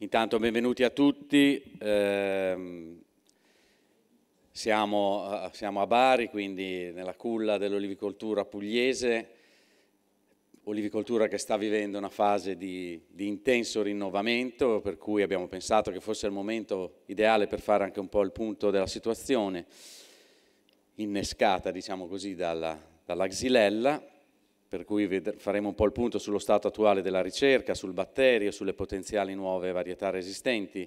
Intanto benvenuti a tutti, ehm, eh, siamo, siamo, a Bari, quindi nella culla dell'olivicoltura pugliese, olivicoltura che sta vivendo una fase di, di intenso rinnovamento, per cui abbiamo pensato che fosse il momento ideale per fare anche un po' il punto della situazione, innescata diciamo così dalla, dalla xylella per cui faremo un po' il punto sullo stato attuale della ricerca, sul batterio, sulle potenziali nuove varietà resistenti,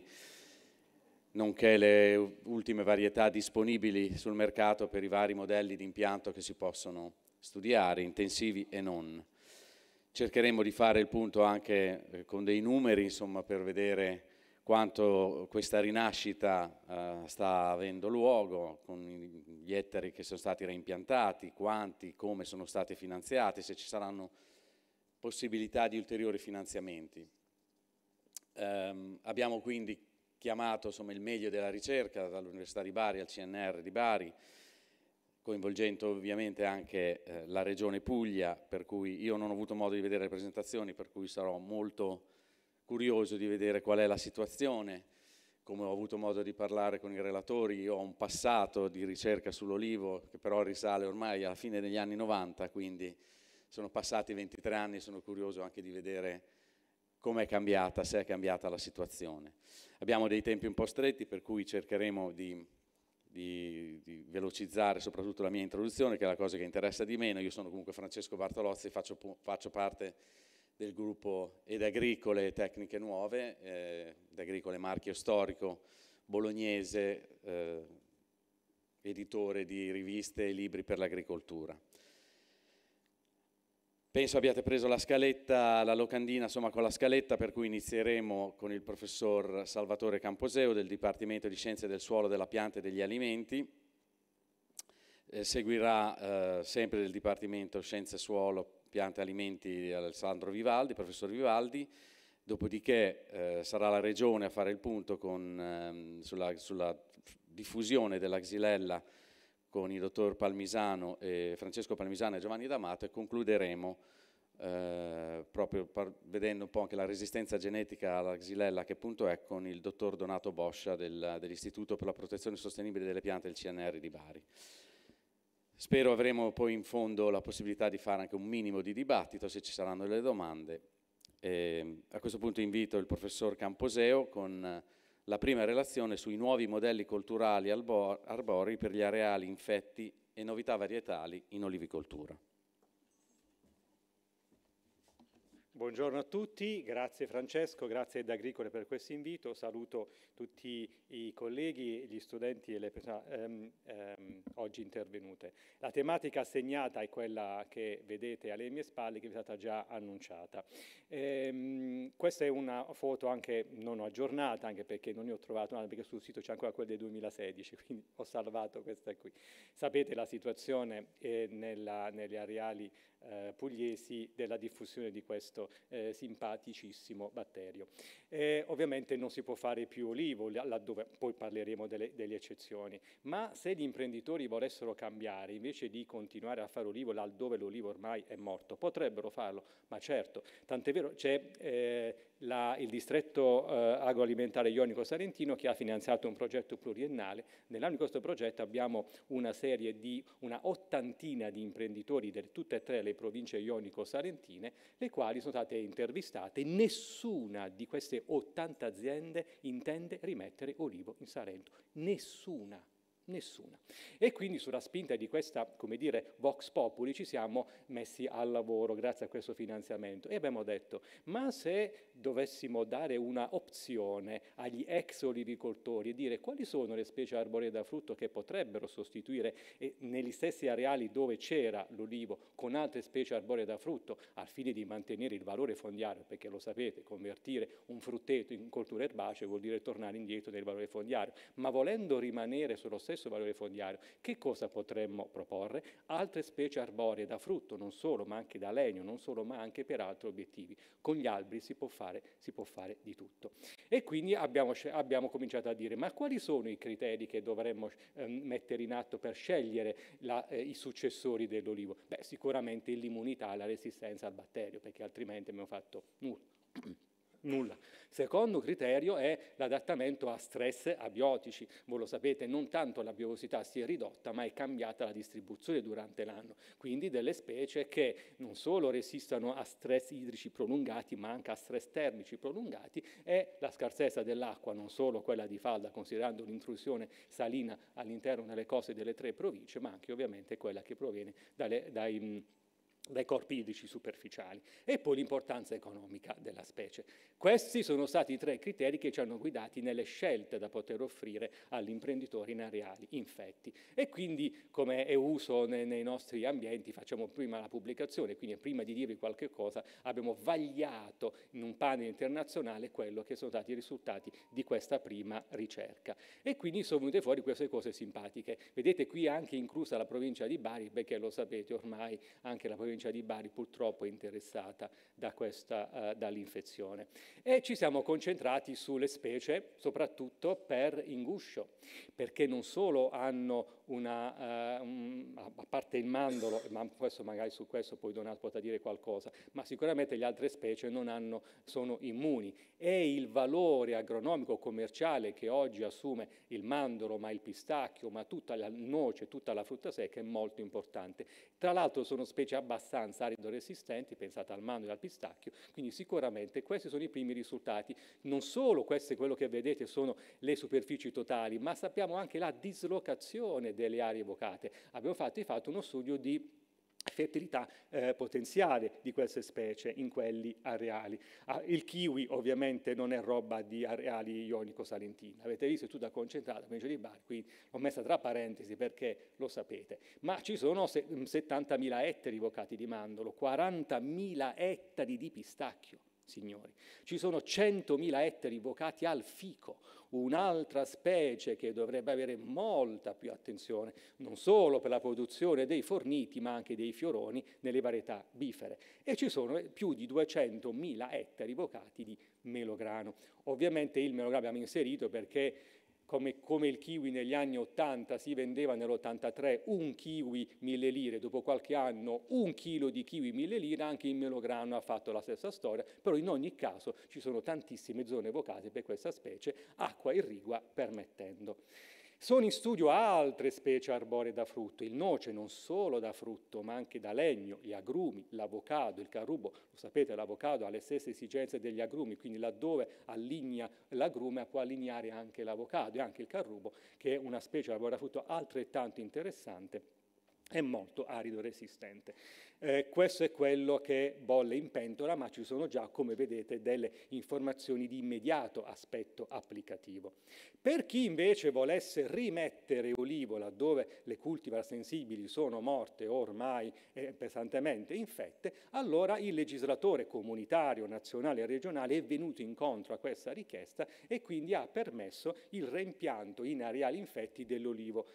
nonché le ultime varietà disponibili sul mercato per i vari modelli di impianto che si possono studiare, intensivi e non. Cercheremo di fare il punto anche eh, con dei numeri, insomma, per vedere quanto questa rinascita eh, sta avendo luogo, con gli ettari che sono stati reimpiantati, quanti, come sono stati finanziati, se ci saranno possibilità di ulteriori finanziamenti. Eh, abbiamo quindi chiamato insomma, il meglio della ricerca dall'Università di Bari al CNR di Bari, coinvolgendo ovviamente anche eh, la Regione Puglia, per cui io non ho avuto modo di vedere le presentazioni, per cui sarò molto curioso di vedere qual è la situazione. Come ho avuto modo di parlare con i relatori, io ho un passato di ricerca sull'olivo che però risale ormai alla fine degli anni 90, quindi sono passati 23 anni, sono curioso anche di vedere com'è cambiata, se è cambiata la situazione. Abbiamo dei tempi un po' stretti per cui cercheremo di, di, di, velocizzare soprattutto la mia introduzione, che è la cosa che interessa di meno. Io sono comunque Francesco Bartolozzi, faccio, faccio parte del gruppo Ed Agricole Tecniche Nuove, eh, Ed Agricole Marchio Storico Bolognese, eh, editore di riviste e libri per l'agricoltura. Penso abbiate preso la scaletta, la locandina, insomma con la scaletta, per cui inizieremo con il professor Salvatore Camposeo del Dipartimento di Scienze del Suolo, della Pianta e degli Alimenti. Eh, seguirà eh, sempre del Dipartimento Scienze Suolo, piante alimenti di Alessandro Vivaldi, professor Vivaldi, dopodiché eh, sarà la regione a fare il punto con, ehm, sulla, sulla, diffusione della xylella con il dottor Palmisano, e Francesco Palmisano e Giovanni D'Amato e concluderemo eh, proprio vedendo un po' anche la resistenza genetica alla xylella che punto è con il dottor Donato Boscia del, dell'Istituto per la protezione sostenibile delle piante del CNR di Bari. Spero avremo poi in fondo la possibilità di fare anche un minimo di dibattito se ci saranno delle domande. E ehm, a questo punto invito il professor Camposeo con eh, la prima relazione sui nuovi modelli culturali arbori per gli areali infetti e novità varietali in olivicoltura. Buongiorno a tutti, grazie Francesco, grazie ad Agricole per questo invito, saluto tutti i colleghi, gli studenti e le persone ehm, ehm, oggi intervenute. La tematica assegnata è quella che vedete alle mie spalle, che vi è stata già annunciata. Ehm, questa è una foto anche non aggiornata, anche perché non ne ho trovato una, perché sul sito c'è ancora quella del 2016, quindi ho salvato questa qui. Sapete la situazione eh, nella, negli areali eh, pugliesi della diffusione di questo eh, simpaticissimo batterio. Eh, ovviamente non si può fare più olivo, laddove poi parleremo delle, delle, eccezioni, ma se gli imprenditori volessero cambiare, invece di continuare a fare olivo laddove l'olivo ormai è morto, potrebbero farlo, ma certo, tant'è vero c'è eh, la, il distretto eh, agroalimentare ionico-salentino che ha finanziato un progetto pluriennale. Nell'ambito di questo progetto abbiamo una serie di una ottantina di imprenditori di tutte e tre le province ionico sarentine, le quali sono state intervistate. Nessuna di queste 80 aziende intende rimettere olivo in Salento. Nessuna. Nessuna. E quindi sulla spinta di questa, come dire, Vox Populi ci siamo messi al lavoro grazie a questo finanziamento e abbiamo detto, ma se dovessimo dare una opzione agli ex olivicoltori e dire quali sono le specie arboree da frutto che potrebbero sostituire eh, negli stessi areali dove c'era l'olivo con altre specie arboree da frutto al fine di mantenere il valore fondiario, perché lo sapete, convertire un frutteto in coltura erbacea vuol dire tornare indietro nel valore fondiario, ma volendo rimanere sullo stesso stesso valore fondiario. Che cosa potremmo proporre? Altre specie arboree da frutto, non solo, ma anche da legno, non solo, ma anche per altri obiettivi. Con gli alberi si può fare, si può fare di tutto. E quindi abbiamo, abbiamo, cominciato a dire, ma quali sono i criteri che dovremmo eh, mettere in atto per scegliere la, eh, i successori dell'olivo? Beh, sicuramente l'immunità, la resistenza al batterio, perché altrimenti abbiamo fatto nulla nulla. Secondo criterio è l'adattamento a stress abiotici. Voi lo sapete, non tanto la biovosità si è ridotta, ma è cambiata la distribuzione durante l'anno. Quindi delle specie che non solo resistono a stress idrici prolungati, ma anche a stress termici prolungati è la scarsezza dell'acqua, non solo quella di falda, considerando l'intrusione salina all'interno delle coste delle tre province, ma anche ovviamente quella che proviene dalle, dai dai corpi idrici superficiali e poi l'importanza economica della specie. Questi sono stati i tre criteri che ci hanno guidati nelle scelte da poter offrire agli imprenditori in areali infetti e quindi come è uso nei, nostri ambienti facciamo prima la pubblicazione, quindi prima di dirvi qualche cosa abbiamo vagliato in un panel internazionale quello che sono stati i risultati di questa prima ricerca e quindi sono venute fuori queste cose simpatiche. Vedete qui anche inclusa la provincia di Bari perché lo sapete ormai anche la provincia provincia di Bari purtroppo è interessata eh, dall'infezione. e ci siamo concentrati sulle specie, soprattutto per inguscio, perché non solo hanno una, uh, un, a parte il mandorlo, ma questo magari su questo poi Donato potrà dire qualcosa, ma sicuramente le altre specie non hanno, sono immuni. E il valore agronomico commerciale che oggi assume il mandorlo, ma il pistacchio, ma tutta la noce, tutta la frutta secca è molto importante. Tra l'altro sono specie abbastanza arido-resistenti, pensate al mandorlo e al pistacchio, quindi sicuramente questi sono i primi risultati. Non solo queste, quello che vedete, sono le superfici totali, ma sappiamo anche la dislocazione delle aree evocate. Abbiamo fatto fatto uno studio di fertilità eh, potenziale di queste specie in quelli areali. Ah, il kiwi ovviamente non è roba di areali ionico-salentina, avete visto è tutta concentrata, come di Bari, qui l'ho messa tra parentesi perché lo sapete, ma ci sono 70.000 ettari vocati di mandolo, 40.000 ettari di pistacchio, signori. Ci sono 100.000 ettari vocati al fico, un'altra specie che dovrebbe avere molta più attenzione, non solo per la produzione dei forniti, ma anche dei fioroni nelle varietà bifere. E ci sono eh, più di 200.000 ettari vocati di melograno. Ovviamente il melograno abbiamo inserito perché come, come il kiwi negli anni 80 si vendeva nell'83 un kiwi mille lire, dopo qualche anno un chilo di kiwi mille lire, anche il Melograno ha fatto la stessa storia, però in ogni caso ci sono tantissime zone evocate per questa specie, acqua irrigua permettendo. Sono in studio altre specie arboree da frutto, il noce non solo da frutto ma anche da legno, gli agrumi, l'avocado, il carrubo, lo sapete l'avocado ha le stesse esigenze degli agrumi, quindi laddove allinea l'agrume può allineare anche l'avocado e anche il carrubo che è una specie arboree da frutto altrettanto interessante è molto arido e resistente. Eh, questo è quello che bolle in pentola, ma ci sono già, come vedete, delle informazioni di immediato aspetto applicativo. Per chi invece volesse rimettere olivo laddove le cultivar sensibili sono morte ormai eh, pesantemente infette, allora il legislatore comunitario, nazionale e regionale è venuto incontro a questa richiesta e quindi ha permesso il reimpianto in areali infetti dell'olivo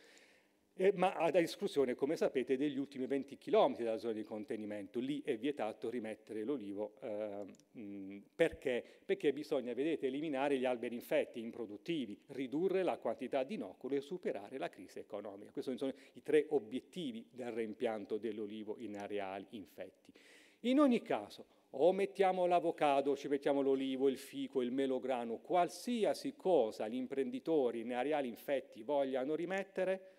eh, ma ad esclusione, come sapete, degli ultimi 20 km della zona di contenimento. Lì è vietato rimettere l'olivo eh, perché? perché? bisogna, vedete, eliminare gli alberi infetti, improduttivi, ridurre la quantità di inoculo e superare la crisi economica. Questi sono i tre obiettivi del reimpianto dell'olivo in areali infetti. In ogni caso, o mettiamo l'avocado, ci mettiamo l'olivo, il fico, il melograno, qualsiasi cosa gli imprenditori in areali infetti vogliano rimettere,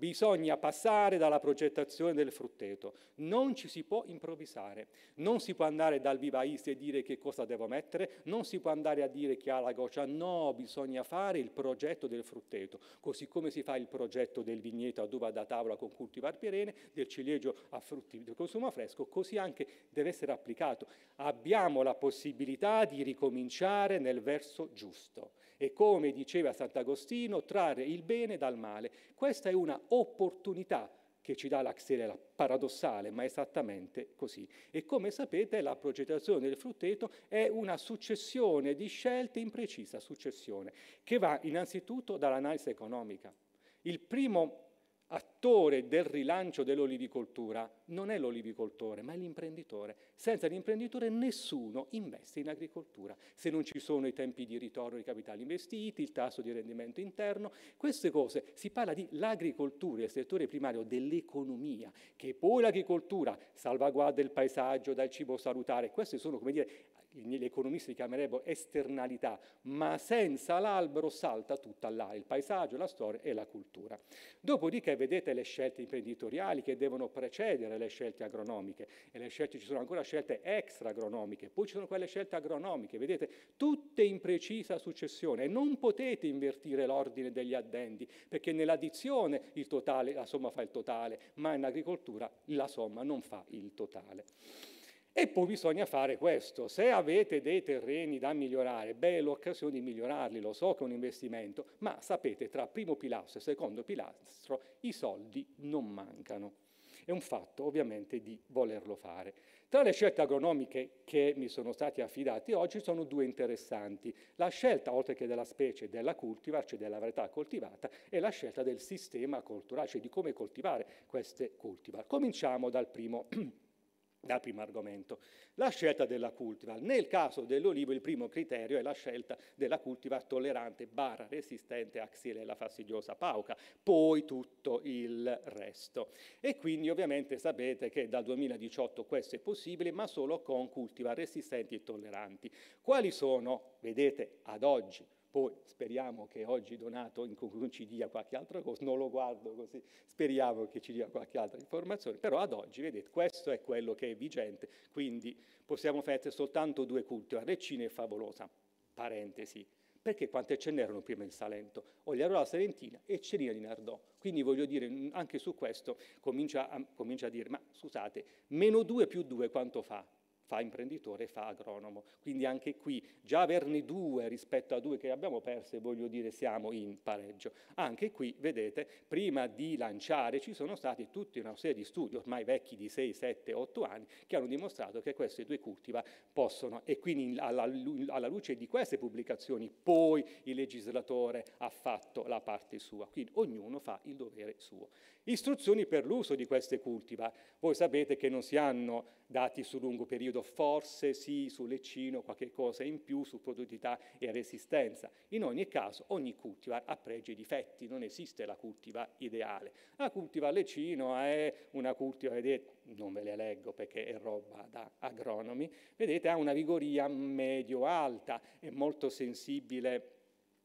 Bisogna passare dalla progettazione del frutteto, non ci si può improvvisare, non si può andare dal vivaista e dire che cosa devo mettere, non si può andare a dire che ha la goccia, no, bisogna fare il progetto del frutteto, così come si fa il progetto del vigneto ad uva da tavola con cultivar perenne, del ciliegio a frutti di consumo fresco, così anche deve essere applicato. Abbiamo la possibilità di ricominciare nel verso giusto e come diceva Sant'Agostino, trarre il bene dal male. Questa è una opportunità che ci dà la xerela, paradossale, ma esattamente così. E come sapete la progettazione del frutteto è una successione di scelte imprecisa, successione, che va innanzitutto dall'analisi economica. Il primo attore del rilancio dell'olivicoltura non è l'olivicoltore, ma è l'imprenditore. Senza l'imprenditore nessuno investe in agricoltura, se non ci sono i tempi di ritorno dei capitali investiti, il tasso di rendimento interno, queste cose. Si parla di l'agricoltura, il settore primario dell'economia, che poi l'agricoltura salvaguarda il paesaggio dà il cibo salutare. Queste sono, come dire, gli economisti chiamerebbero esternalità, ma senza l'albero salta tutta l'aria, il paesaggio, la storia e la cultura. Dopodiché vedete le scelte imprenditoriali che devono precedere le scelte agronomiche e le scelte ci sono ancora scelte extra agronomiche, poi ci sono quelle scelte agronomiche, vedete tutte in precisa successione e non potete invertire l'ordine degli addendi perché nell'addizione il totale, la somma fa il totale, ma in agricoltura la somma non fa il totale. E poi bisogna fare questo. Se avete dei terreni da migliorare, beh, è l'occasione di migliorarli, lo so che è un investimento, ma sapete, tra primo pilastro e secondo pilastro i soldi non mancano. È un fatto ovviamente di volerlo fare. Tra le scelte agronomiche che mi sono state affidate oggi sono due interessanti. La scelta, oltre che della specie, della cultivar, cioè della varietà coltivata, e la scelta del sistema culturale, cioè di come coltivare queste cultivar. Cominciamo dal primo dal primo argomento. La scelta della cultiva. Nel caso dell'olivo il primo criterio è la scelta della cultiva tollerante barra resistente a xylella fastidiosa pauca, poi tutto il resto. E quindi ovviamente sapete che dal 2018 questo è possibile, ma solo con cultiva resistenti e tolleranti. Quali sono, vedete ad oggi, poi speriamo che oggi Donato ci dia qualche altra cosa, non lo guardo così, speriamo che ci dia qualche altra informazione, però ad oggi, vedete, questo è quello che è vigente, quindi possiamo fare soltanto due culti, Arrecina e Favolosa, parentesi, perché quante ce n'erano prima in Salento? O gli la Salentina e Cerina di Nardò. Quindi voglio dire, anche su questo comincia a, comincia a dire, ma scusate, meno due più due quanto fa? fa imprenditore fa agronomo. Quindi anche qui, già averne due rispetto a due che abbiamo perse, voglio dire, siamo in pareggio. Anche qui, vedete, prima di lanciare ci sono stati tutti una serie di studi, ormai vecchi di 6, 7, 8 anni, che hanno dimostrato che queste due cultiva possono, e quindi alla, alla luce di queste pubblicazioni, poi il legislatore ha fatto la parte sua. Quindi ognuno fa il dovere suo. Istruzioni per l'uso di queste cultiva. Voi sapete che non si hanno dati su lungo periodo, forse sì su Leccino qualche cosa in più su produttività e resistenza. In ogni caso ogni cultivar ha pregi e difetti, non esiste la cultivar ideale. La cultivar Leccino è una cultivar, vedete, non ve le leggo perché è roba da agronomi, vedete ha una vigoria medio-alta, è molto sensibile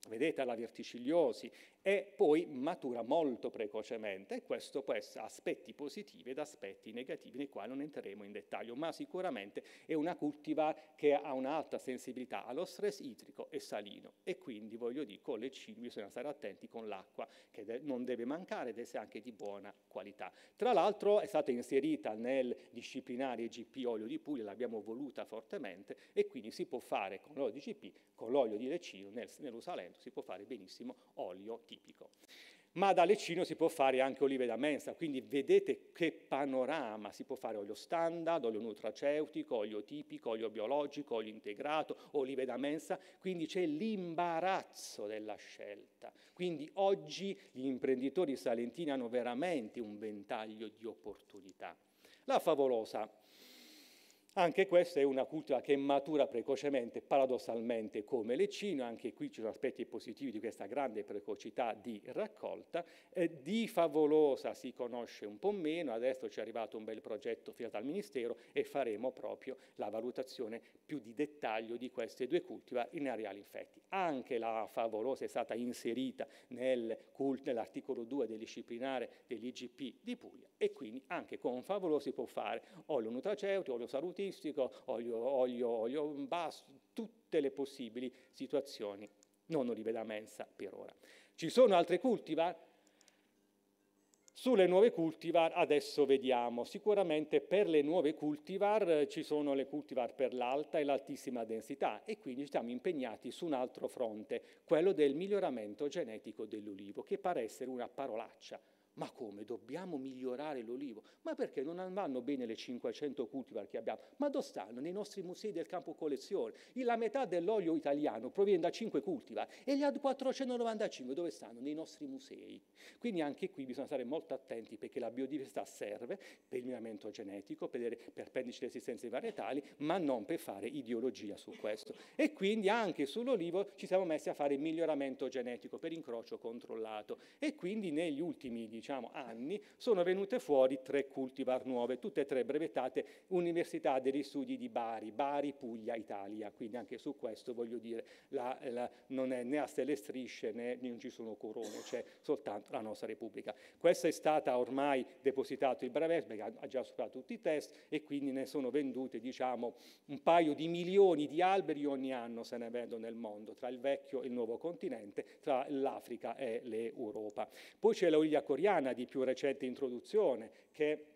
vedete alla verticidiosi, e poi matura molto precocemente. Questo può essere aspetti positivi ed aspetti negativi nei quali non entreremo in dettaglio, ma sicuramente è una cultivar che ha un'alta sensibilità allo stress idrico e salino e quindi voglio dire con le ciliegie bisogna stare attenti con l'acqua che de non deve mancare ed essere anche di buona qualità. Tra l'altro è stata inserita nel disciplinare IGP olio di Puglia, l'abbiamo voluta fortemente e quindi si può fare con l'olio di IGP, con l'olio di Lecino, nel, nello Salento si può fare benissimo olio di tipico. Ma da Lecino si può fare anche olive da mensa, quindi vedete che panorama si può fare olio standard, olio nutraceutico, olio tipico, olio biologico, olio integrato, olive da mensa, quindi c'è l'imbarazzo della scelta. Quindi oggi gli imprenditori salentini hanno veramente un ventaglio di opportunità. La favolosa anche questa è una cultura che matura precocemente, paradossalmente come le Cina, anche qui ci sono aspetti positivi di questa grande precocità di raccolta. Eh, di Favolosa si conosce un po' meno, adesso ci è arrivato un bel progetto firmato dal Ministero e faremo proprio la valutazione più di dettaglio di queste due cultivar in areali infetti. Anche la Favolosa è stata inserita nel nell'articolo 2 del disciplinare dell'IGP di Puglia e quindi anche con Favolosa si può fare olio nutraceutico, olio salutico, artistico, olio, olio, olio, basso, tutte le possibili situazioni. Non olive da mensa per ora. Ci sono altre cultivar? Sulle nuove cultivar adesso vediamo, sicuramente per le nuove cultivar eh, ci sono le cultivar per l'alta e l'altissima densità e quindi siamo impegnati su un altro fronte, quello del miglioramento genetico dell'olivo, che pare essere una parolaccia, ma come? Dobbiamo migliorare l'olivo? Ma perché non vanno bene le 500 cultivar che abbiamo? Ma dove stanno? Nei nostri musei del campo collezione. La metà dell'olio italiano proviene da 5 cultivar e gli altri 495 dove stanno? Nei nostri musei. Quindi anche qui bisogna stare molto attenti perché la biodiversità serve per il miglioramento genetico, per, le, per pendici resistenze varietali, ma non per fare ideologia su questo. E quindi anche sull'olivo ci siamo messi a fare miglioramento genetico per incrocio controllato. E quindi negli ultimi 10 diciamo, diciamo, anni, sono venute fuori tre cultivar nuove, tutte e tre brevettate Università degli Studi di Bari, Bari, Puglia, Italia. Quindi anche su questo voglio dire, la, la, non è né a stelle strisce né non ci sono corone, c'è soltanto la nostra Repubblica. Questa è stata ormai depositato il brevetto, perché ha già superato tutti i test e quindi ne sono vendute diciamo, un paio di milioni di alberi ogni anno se ne vendono nel mondo, tra il vecchio e il nuovo continente, tra l'Africa e l'Europa. Poi c'è la l'Oiglia coriana, freudiana di più recente introduzione, che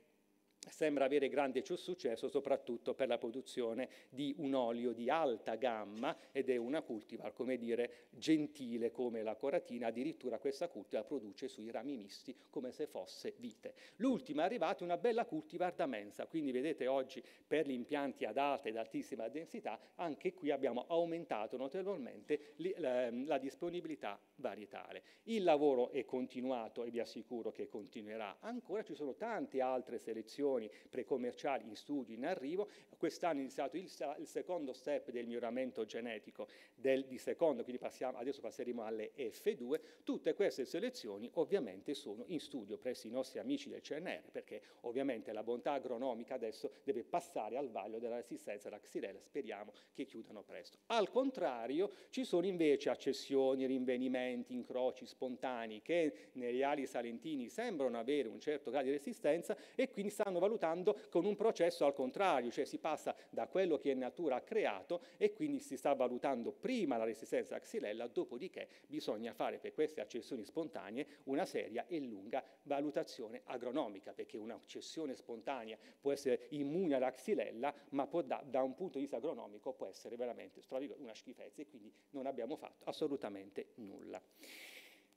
sembra avere grande successo soprattutto per la produzione di un olio di alta gamma ed è una cultivar, come dire, gentile come la coratina, addirittura questa cultivar produce sui rami misti come se fosse vite. L'ultima è arrivata una bella cultivar da mensa, quindi vedete oggi per gli impianti ad alta ed altissima densità anche qui abbiamo aumentato notevolmente la disponibilità varietale. Il lavoro è continuato e vi assicuro che continuerà ancora, ci sono tante altre selezioni operazioni precommerciali in studio, in arrivo. Quest'anno è iniziato il, il, secondo step del miglioramento genetico del, di secondo, quindi passiamo, adesso passeremo alle F2. Tutte queste selezioni ovviamente sono in studio presso i nostri amici del CNR, perché ovviamente la bontà agronomica adesso deve passare al vaglio della resistenza alla Xirella, speriamo che chiudano presto. Al contrario, ci sono invece accessioni, rinvenimenti, incroci spontanei che negli ali salentini sembrano avere un certo grado di resistenza e quindi stanno stiamo valutando con un processo al contrario, cioè si passa da quello che natura ha creato e quindi si sta valutando prima la resistenza axillella, dopodiché bisogna fare per queste accessioni spontanee una seria e lunga valutazione agronomica, perché un'accessione spontanea può essere immune alla xylella, ma da, da, un punto di vista agronomico può essere veramente una schifezza e quindi non abbiamo fatto assolutamente nulla.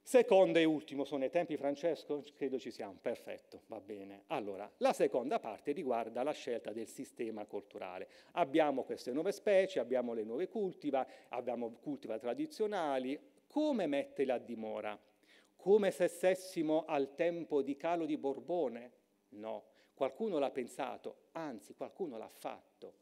Secondo e ultimo sono i tempi, Francesco? Credo ci siamo, perfetto, va bene. Allora, la seconda parte riguarda la scelta del sistema culturale. Abbiamo queste nuove specie, abbiamo le nuove cultiva, abbiamo cultiva tradizionali, come metterle la dimora? Come se stessimo al tempo di Calo di Borbone? No, qualcuno l'ha pensato, anzi qualcuno l'ha fatto.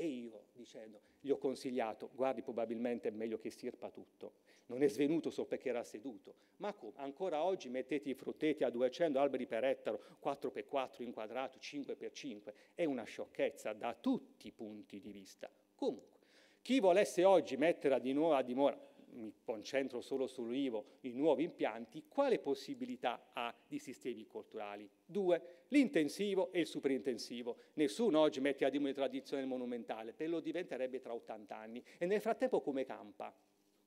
E io, dicendo, gli ho consigliato, guardi, probabilmente è meglio che stirpa tutto. Non è svenuto solo perché era seduto. Ma come? Ancora oggi mettete i frutteti a 200 alberi per ettaro, 4x4 inquadrato, 5x5. È una sciocchezza da tutti i punti di vista. Comunque, chi volesse oggi mettere a dimora, a dimora mi concentro solo sull'ulivo, i nuovi impianti, quale possibilità ha di sistemi culturali? Due, l'intensivo e il superintensivo. Nessuno oggi mette a dimo di tradizione monumentale, per lo diventerebbe tra 80 anni. E nel frattempo come campa?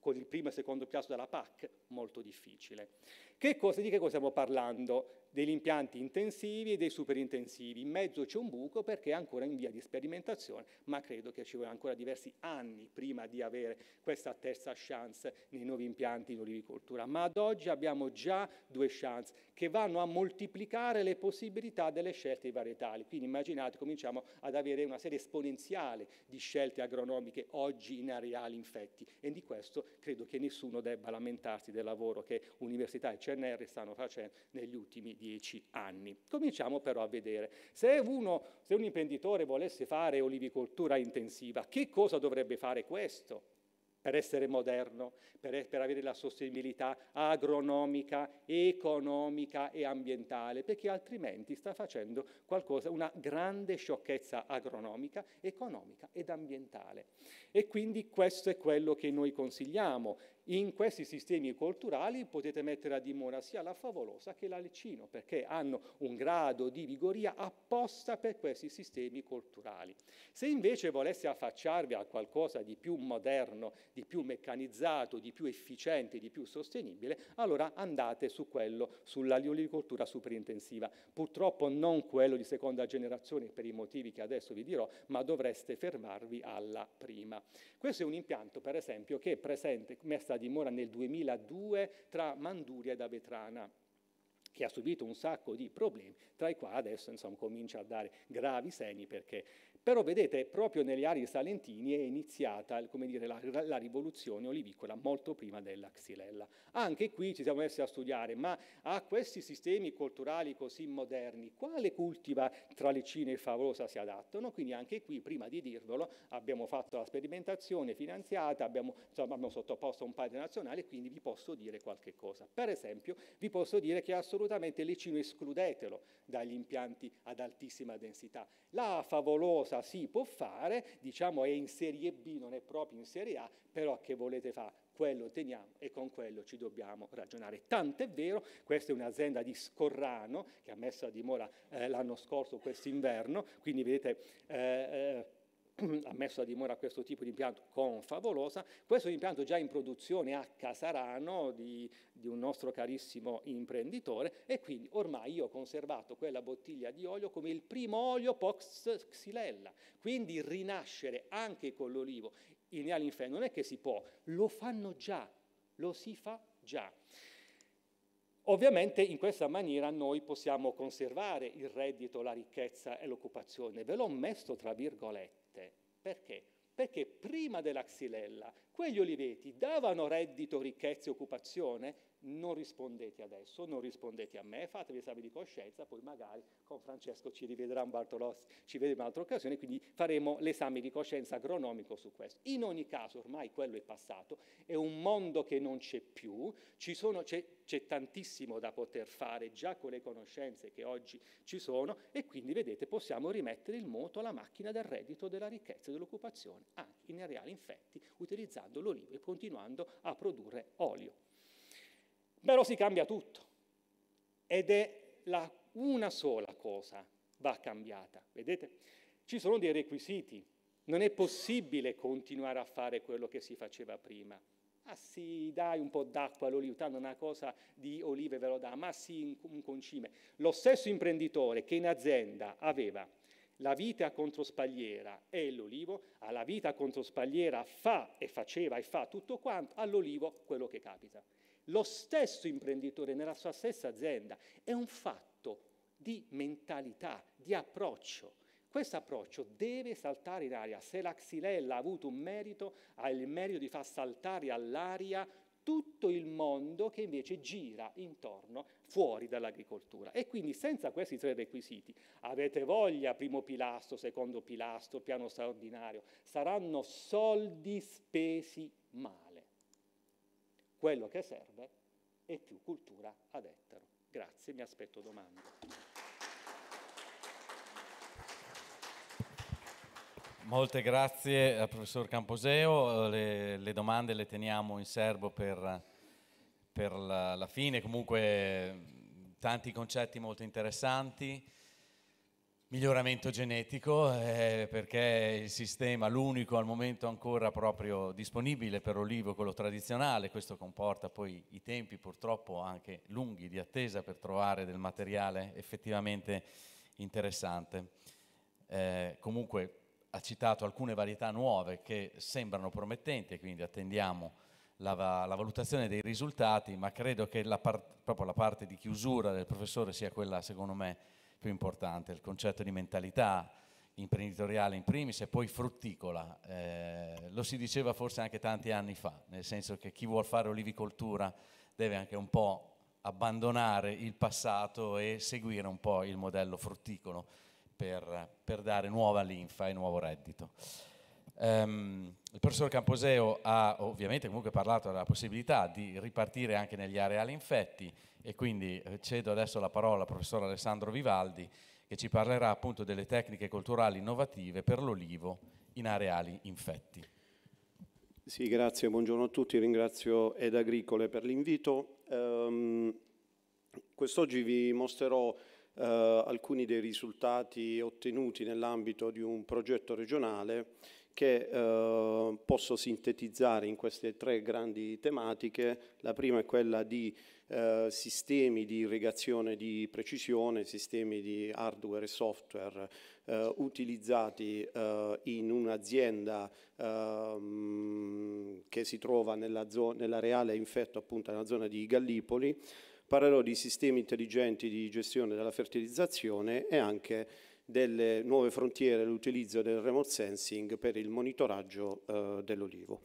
con il primo e secondo piano della PAC, molto difficile. Che cosa, di che cosa stiamo parlando? degli impianti intensivi e dei superintensivi. In mezzo c'è un buco perché è ancora in via di sperimentazione, ma credo che ci vogliano ancora diversi anni prima di avere questa terza chance nei nuovi impianti in olivicoltura. Ma ad oggi abbiamo già due chance che vanno a moltiplicare le possibilità delle scelte varietali. Quindi immaginate, cominciamo ad avere una serie esponenziale di scelte agronomiche oggi in areali infetti e di questo credo che nessuno debba lamentarsi del lavoro che università e CNR stanno facendo negli ultimi dieci anni. Cominciamo però a vedere. Se, uno, se un imprenditore volesse fare olivicoltura intensiva, che cosa dovrebbe fare questo? per essere moderno, per, per, avere la sostenibilità agronomica, economica e ambientale, perché altrimenti sta facendo qualcosa, una grande sciocchezza agronomica, economica ed ambientale. E quindi questo è quello che noi consigliamo, in questi sistemi culturali potete mettere a dimora sia la favolosa che l'alecino, perché hanno un grado di vigoria apposta per questi sistemi culturali. Se invece voleste affacciarvi a qualcosa di più moderno, di più meccanizzato, di più efficiente, di più sostenibile, allora andate su quello, sull'aliolicoltura superintensiva. Purtroppo non quello di seconda generazione per i motivi che adesso vi dirò, ma dovreste fermarvi alla prima. Questo è un impianto, per esempio, che è presente, messa piazza dimora nel 2002 tra Manduria ed Avetrana che ha subito un sacco di problemi, tra i quali adesso insomma, comincia a dare gravi segni perché però vedete, proprio nelle aree salentini è iniziata dire, la, la, rivoluzione olivicola molto prima della xylella. Anche qui ci siamo messi a studiare, ma a questi sistemi culturali così moderni, quale cultiva tra le cine e favolosa si adattano? Quindi anche qui, prima di dirvelo, abbiamo fatto la sperimentazione finanziata, abbiamo, insomma, abbiamo sottoposto a un padre nazionale, quindi vi posso dire qualche cosa. Per esempio, vi posso dire che assolutamente le licino escludetelo dagli impianti ad altissima densità. La favolosa cosa si può fare, diciamo è in serie B, non è proprio in serie A, però che volete fare? Quello teniamo e con quello ci dobbiamo ragionare. Tant'è vero, questa è un'azienda di Scorrano che ha messo a dimora eh, l'anno scorso quest'inverno, quindi vedete... Eh, eh ha messo a dimora questo tipo di impianto con favolosa, Questo è un impianto già in produzione a Casarano di, di, un nostro carissimo imprenditore e quindi ormai io ho conservato quella bottiglia di olio come il primo olio pox xylella. Quindi rinascere anche con l'olivo in Nealinfen non è che si può, lo fanno già, lo si fa già. Ovviamente in questa maniera noi possiamo conservare il reddito, la ricchezza e l'occupazione. Ve l'ho messo tra virgolette sette. Perché? Perché prima della Xylella quegli oliveti davano reddito, ricchezza e occupazione, non rispondete adesso, non rispondete a me, fatevi esami di coscienza, poi magari con Francesco ci rivedrà un Bartolozzi, ci vedremo un'altra occasione, quindi faremo l'esame di coscienza agronomico su questo. In ogni caso ormai quello è passato, è un mondo che non c'è più, sono, c'è, c'è tantissimo da poter fare già con le conoscenze che oggi ci sono e quindi vedete possiamo rimettere il moto alla macchina del reddito, della ricchezza e dell'occupazione, anche in areali infetti, utilizzando l'olivo e continuando a produrre olio. Però si cambia tutto ed è la, una sola cosa va cambiata, vedete? Ci sono dei requisiti, non è possibile continuare a fare quello che si faceva prima. Ah sì, dai un po' d'acqua all'olio, tanto una cosa di olive ve lo dà, ma sì, un concime. Lo stesso imprenditore che in azienda aveva la vita a controspagliera e l'olivo, alla vita a controspagliera fa e faceva e fa tutto quanto, all'olivo quello che capita lo stesso imprenditore nella sua stessa azienda. È un fatto di mentalità, di approccio. Questo approccio deve saltare in aria. Se la Xylella ha avuto un merito, ha il merito di far saltare all'aria tutto il mondo che invece gira intorno, fuori dall'agricoltura. E quindi senza questi tre requisiti, avete voglia, primo pilastro, secondo pilastro, piano straordinario, saranno soldi spesi male quello che serve è più cultura ad ettaro. Grazie, mi aspetto domande. Molte grazie al professor Camposeo, le, le domande le teniamo in serbo per, per la, la fine, comunque tanti concetti molto interessanti miglioramento genetico eh, perché il sistema, l'unico al momento ancora proprio disponibile per l'olivo, quello tradizionale, questo comporta poi i tempi purtroppo anche lunghi di attesa per trovare del materiale effettivamente interessante. Eh, comunque ha citato alcune varietà nuove che sembrano promettenti e quindi attendiamo la, la, valutazione dei risultati, ma credo che la part- proprio la parte di chiusura del professore sia quella secondo me più importante, il concetto di mentalità imprenditoriale in primis e poi frutticola. Eh, lo si diceva forse anche tanti anni fa, nel senso che chi vuole fare olivicoltura deve anche un po' abbandonare il passato e seguire un po' il modello frutticolo per, per dare nuova linfa e nuovo reddito. Um, il professor Camposeo ha ovviamente comunque parlato della possibilità di ripartire anche negli areali infetti, e quindi eh, cedo adesso la parola al professor Alessandro Vivaldi che ci parlerà appunto delle tecniche culturali innovative per l'olivo in areali infetti. Sì, grazie, buongiorno a tutti, ringrazio Ed Agricole per l'invito. Um, quest'oggi vi mostrerò uh, alcuni dei risultati ottenuti nell'ambito di un progetto regionale che uh, posso sintetizzare in queste tre grandi tematiche. La prima è quella di eh, sistemi di irrigazione di precisione, sistemi di hardware e software eh, utilizzati eh, in un'azienda ehm, che si trova nell'areale infetto appunto nella zona di Gallipoli, parlerò di sistemi intelligenti di gestione della fertilizzazione e anche delle nuove frontiere, l'utilizzo del remote sensing per il monitoraggio eh, dell'olivo.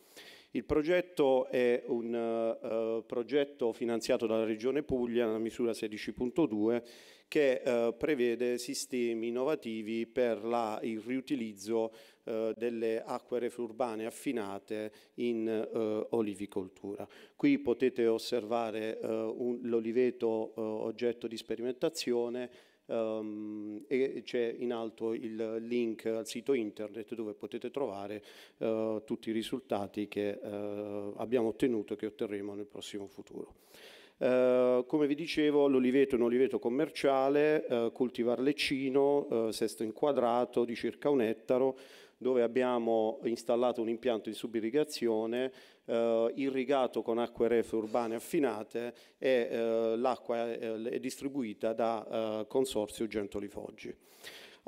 Il progetto è un uh, progetto finanziato dalla Regione Puglia, la misura 16.2, che uh, prevede sistemi innovativi per la, il riutilizzo uh, delle acque reflurbane affinate in olivicoltura. Qui potete osservare l'oliveto oggetto di sperimentazione, um, e c'è in alto il link al sito internet dove potete trovare uh, tutti i risultati che uh, abbiamo ottenuto e che otterremo nel prossimo futuro. Uh, come vi dicevo, l'oliveto è un oliveto commerciale, uh, cultivar leccino, uh, sesto inquadrato di circa un ettaro, dove abbiamo installato un impianto di subirrigazione eh, irrigato con acque reflue urbane affinate e eh, l'acqua è, eh, è, distribuita da eh, Consorzio Gentoli Foggi.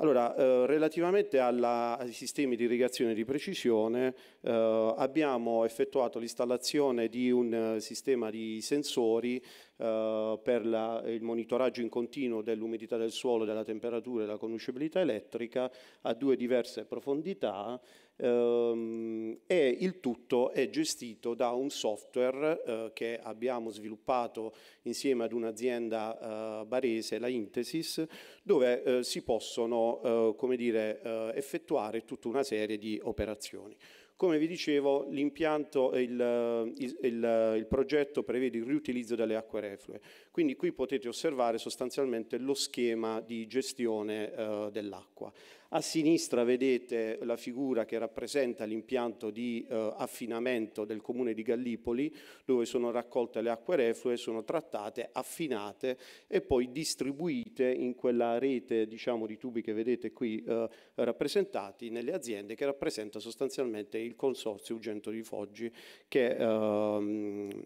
Allora, eh, relativamente alla, ai sistemi di irrigazione di precisione, eh, abbiamo effettuato l'installazione di un eh, sistema di sensori eh, per la, il monitoraggio in continuo dell'umidità del suolo, della temperatura e della conoscibilità elettrica a due diverse profondità ehm, e il tutto è gestito da un software eh, che abbiamo sviluppato insieme ad un'azienda eh, barese, la Intesis, dove eh, si possono eh, come dire, effettuare tutta una serie di operazioni. Come vi dicevo, l'impianto, eh, il, il, il, eh, il, progetto prevede il riutilizzo delle acque reflue, quindi qui potete osservare sostanzialmente lo schema di gestione eh, dell'acqua. A sinistra vedete la figura che rappresenta l'impianto di eh, affinamento del comune di Gallipoli, dove sono raccolte le acque reflue, sono trattate, affinate e poi distribuite in quella rete diciamo, di tubi che vedete qui eh, rappresentati nelle aziende che rappresenta sostanzialmente il consorzio Ugento di Foggi che ehm,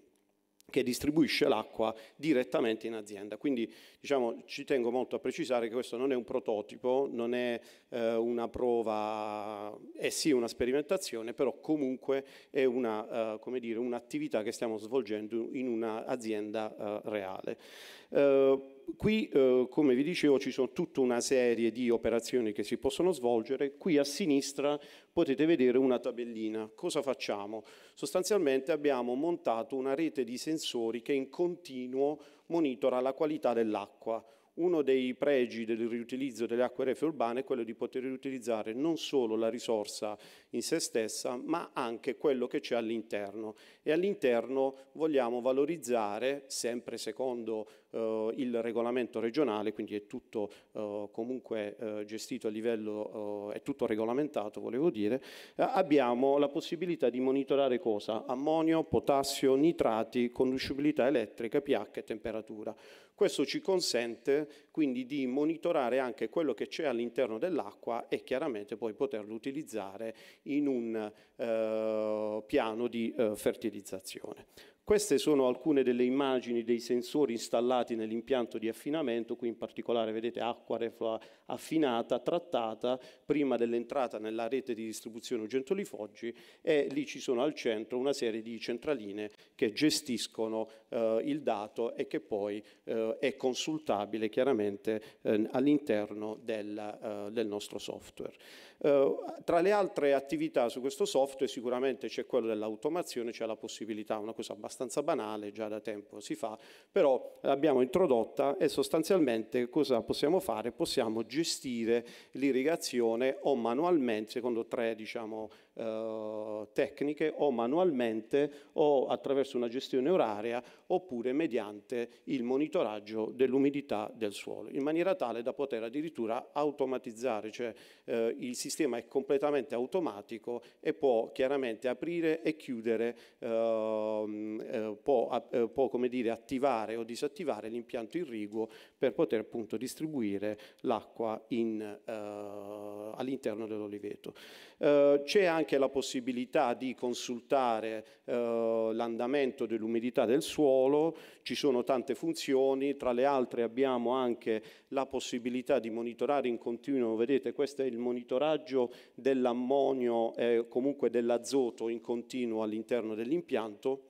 che distribuisce l'acqua direttamente in azienda. Quindi diciamo, ci tengo molto a precisare che questo non è un prototipo, non è eh, una prova, è sì una sperimentazione, però comunque è una, eh, dire, un'attività che stiamo svolgendo in un'azienda eh, reale. Eh, qui, eh, come vi dicevo, ci sono tutta una serie di operazioni che si possono svolgere. Qui a sinistra potete vedere una tabellina. Cosa facciamo? Sostanzialmente abbiamo montato una rete di sensori che in continuo monitora la qualità dell'acqua. Uno dei pregi del riutilizzo delle acque reflue urbane è quello di poter riutilizzare non solo la risorsa in se stessa, ma anche quello che c'è all'interno. E all'interno vogliamo valorizzare, sempre secondo eh, il regolamento regionale, quindi è tutto eh, comunque eh, gestito a livello, eh, è tutto regolamentato, volevo dire, eh, abbiamo la possibilità di monitorare cosa? Ammonio, potassio, nitrati, conducibilità elettrica, pH e temperatura. Questo ci consente quindi di monitorare anche quello che c'è all'interno dell'acqua e chiaramente poi poterlo utilizzare in un eh, piano di eh, fertilizzazione. Queste sono alcune delle immagini dei sensori installati nell'impianto di affinamento, qui in particolare vedete acqua reflua affinata, trattata prima dell'entrata nella rete di distribuzione Gentoli Foggi e lì ci sono al centro una serie di centraline che gestiscono eh, il dato e che poi eh, è consultabile chiaramente eh, all'interno del, eh, del nostro software. Eh, tra le altre attività su questo software sicuramente c'è quello dell'automazione, c'è la possibilità, una cosa abbastanza banale, già da tempo si fa, però l'abbiamo introdotta e sostanzialmente cosa possiamo fare? Possiamo gestire l'irrigazione o manualmente secondo tre diciamo, eh, tecniche o manualmente o attraverso una gestione oraria oppure mediante il monitoraggio dell'umidità del suolo, in maniera tale da poter addirittura automatizzare, cioè eh, il sistema è completamente automatico e può chiaramente aprire e chiudere, ehm, eh, può, a, eh, può come dire, attivare o disattivare l'impianto irriguo per poter appunto distribuire l'acqua in, eh, all'interno dell'oliveto. c'è anche anche la possibilità di consultare eh, l'andamento dell'umidità del suolo, ci sono tante funzioni, tra le altre abbiamo anche la possibilità di monitorare in continuo, vedete questo è il monitoraggio dell'ammonio e eh, comunque dell'azoto in continuo all'interno dell'impianto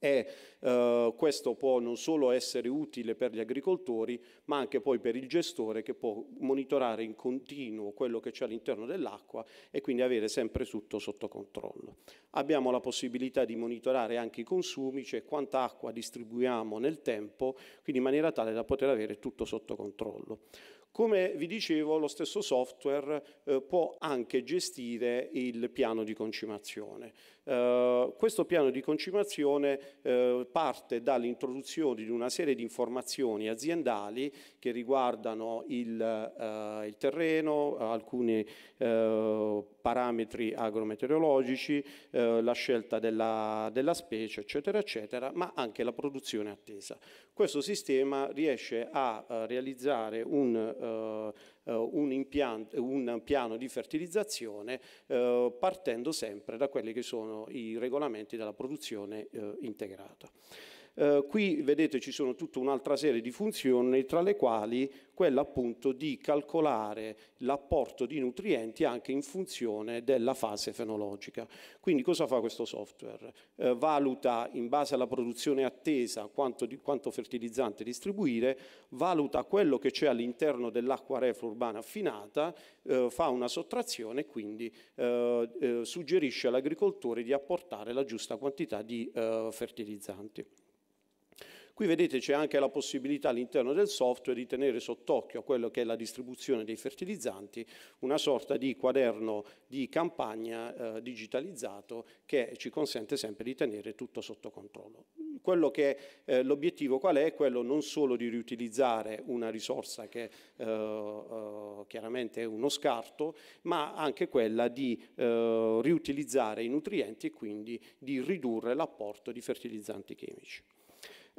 e eh, questo può non solo essere utile per gli agricoltori, ma anche poi per il gestore che può monitorare in continuo quello che c'è all'interno dell'acqua e quindi avere sempre tutto sotto controllo. Abbiamo la possibilità di monitorare anche i consumi, cioè quanta acqua distribuiamo nel tempo, quindi in maniera tale da poter avere tutto sotto controllo. Come vi dicevo, lo stesso software eh, può anche gestire il piano di concimazione. Eh, questo piano di concimazione eh, parte dall'introduzione di una serie di informazioni aziendali che riguardano il, eh, il terreno, alcuni eh, parametri agrometeorologici, eh, la scelta della, della specie, eccetera, eccetera, ma anche la produzione attesa. Questo sistema riesce a realizzare un eh, un, impianto, un piano di fertilizzazione eh, partendo sempre da quelli che sono i regolamenti della produzione eh, integrata. Eh, qui vedete ci sono tutta un'altra serie di funzioni tra le quali quella appunto di calcolare l'apporto di nutrienti anche in funzione della fase fenologica. Quindi cosa fa questo software? Eh, valuta in base alla produzione attesa quanto, di, quanto fertilizzante distribuire, valuta quello che c'è all'interno dell'acqua reflua urbana affinata, eh, fa una sottrazione e quindi eh, eh, suggerisce all'agricoltore di apportare la giusta quantità di fertilizzanti. Qui vedete c'è anche la possibilità all'interno del software di tenere sott'occhio quello che è la distribuzione dei fertilizzanti, una sorta di quaderno di campagna eh, digitalizzato che ci consente sempre di tenere tutto sotto controllo. Eh, l'obiettivo qual è? Quello non solo di riutilizzare una risorsa che eh, eh chiaramente è uno scarto, ma anche quella di eh, riutilizzare i nutrienti e quindi di ridurre l'apporto di fertilizzanti chimici.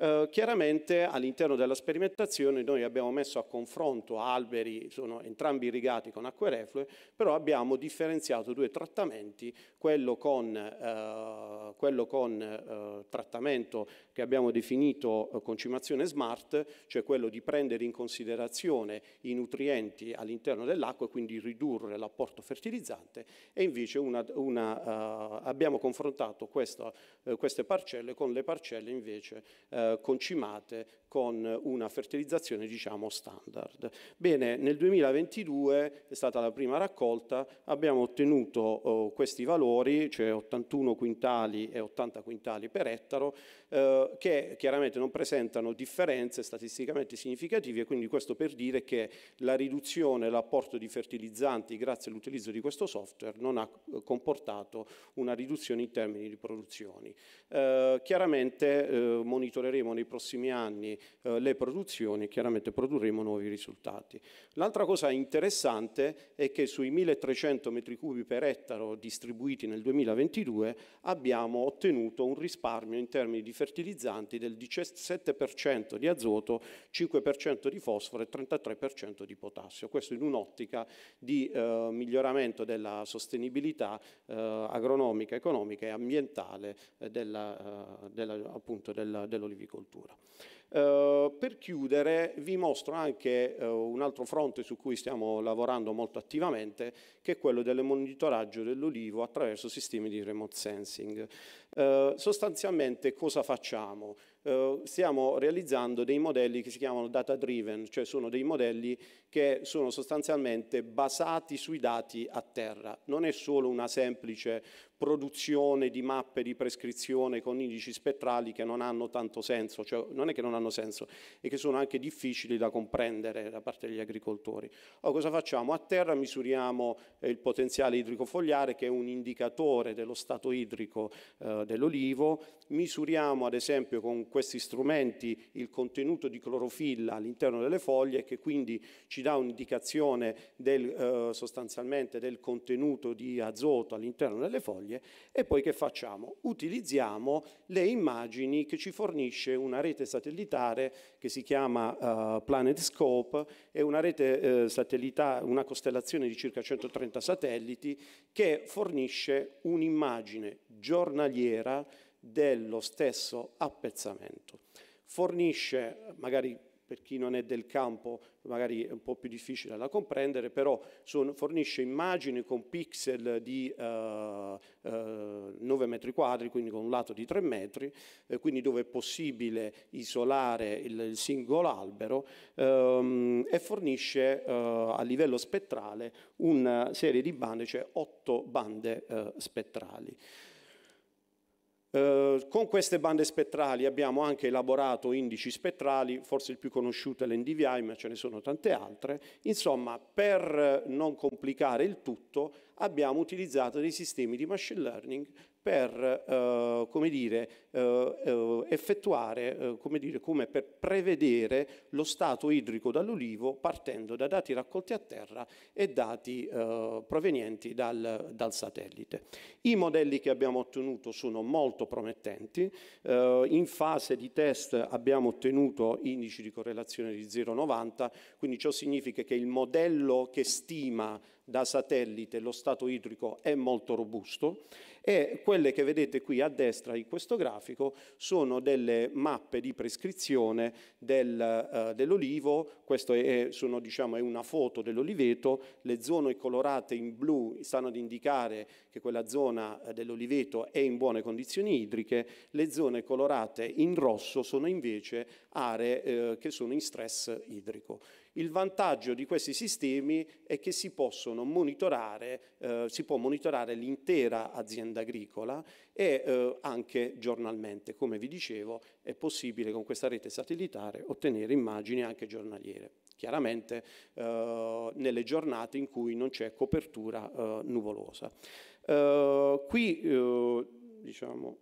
Eh, chiaramente all'interno della sperimentazione noi abbiamo messo a confronto alberi, sono entrambi irrigati con acque reflue, però abbiamo differenziato due trattamenti, quello con, eh, quello con eh, trattamento che abbiamo definito eh, concimazione smart, cioè quello di prendere in considerazione i nutrienti all'interno dell'acqua e quindi ridurre l'apporto fertilizzante e invece una, una, eh, abbiamo confrontato questa, queste parcelle con le parcelle invece eh, eh, concimate con una fertilizzazione diciamo standard. Bene, nel 2022 è stata la prima raccolta, abbiamo ottenuto oh, questi valori, cioè 81 quintali e 80 quintali per ettaro, eh, che chiaramente non presentano differenze statisticamente significative, quindi questo per dire che la riduzione, l'apporto di fertilizzanti grazie all'utilizzo di questo software non ha eh, comportato una riduzione in termini di produzioni. Eh, chiaramente eh, monitoreremo aumenteremo nei prossimi anni eh, le produzioni, chiaramente produrremo nuovi risultati. L'altra cosa interessante è che sui 1300 metri cubi per ettaro distribuiti nel 2022 abbiamo ottenuto un risparmio in termini di fertilizzanti del 17% di azoto, 5% di fosforo e 33% di potassio. Questo in un'ottica di eh, miglioramento della sostenibilità eh, agronomica, economica e ambientale eh, della, eh, della, appunto dell'olivicolo dell'agricoltura. Uh, eh, per chiudere vi mostro anche uh, un altro fronte su cui stiamo lavorando molto attivamente, che è quello del monitoraggio dell'olivo attraverso sistemi di remote sensing. Uh, sostanzialmente cosa facciamo? Eh, stiamo realizzando dei modelli che si chiamano data driven, cioè sono dei modelli che sono sostanzialmente basati sui dati a terra. Non è solo una semplice produzione di mappe di prescrizione con indici spettrali che non hanno tanto senso, cioè non è che non hanno senso, è che sono anche difficili da comprendere da parte degli agricoltori. Allora, cosa facciamo? A terra misuriamo eh, il potenziale idrico fogliare che è un indicatore dello stato idrico eh, dell'olivo, misuriamo ad esempio con questi strumenti il contenuto di clorofilla all'interno delle foglie che quindi ci dà un'indicazione del, eh, sostanzialmente del contenuto di azoto all'interno delle foglie e poi che facciamo? Utilizziamo le immagini che ci fornisce una rete satellitare che si chiama eh, PlanetScope, è una rete eh, satellitare, una costellazione di circa 130 satelliti che fornisce un'immagine giornaliera dello stesso appezzamento. Fornisce, magari per chi non è del campo, magari è un po' più difficile da comprendere, però fornisce immagini con pixel di uh, uh, 9 metri quadri, quindi con un lato di 3 metri, eh, quindi dove è possibile isolare il, il singolo albero um, e fornisce uh, a livello spettrale una serie di bande, cioè 8 bande eh, spettrali. Eh, con queste bande spettrali abbiamo anche elaborato indici spettrali, forse il più conosciuto è l'NDVI, ma ce ne sono tante altre. Insomma, per non complicare il tutto, abbiamo utilizzato dei sistemi di machine learning per eh, come dire, eh, eh, effettuare, eh, come, dire, come per prevedere lo stato idrico dall'ulivo partendo da dati raccolti a terra e dati eh, provenienti dal, dal, satellite. I modelli che abbiamo ottenuto sono molto promettenti, eh, in fase di test abbiamo ottenuto indici di correlazione di 0,90, quindi ciò significa che il modello che stima da satellite lo stato idrico è molto robusto e quelle che vedete qui a destra in questo grafico sono delle mappe di prescrizione del, eh, dell'olivo, questa è, diciamo, è una foto dell'oliveto, le zone colorate in blu stanno ad indicare che quella zona eh, dell'oliveto è in buone condizioni idriche, le zone colorate in rosso sono invece aree eh, che sono in stress idrico. Il vantaggio di questi sistemi è che si, possono monitorare, eh, si può monitorare l'intera azienda agricola e eh, anche giornalmente. Come vi dicevo, è possibile con questa rete satellitare ottenere immagini anche giornaliere chiaramente eh, nelle giornate in cui non c'è copertura eh, nuvolosa. Eh, qui eh, diciamo,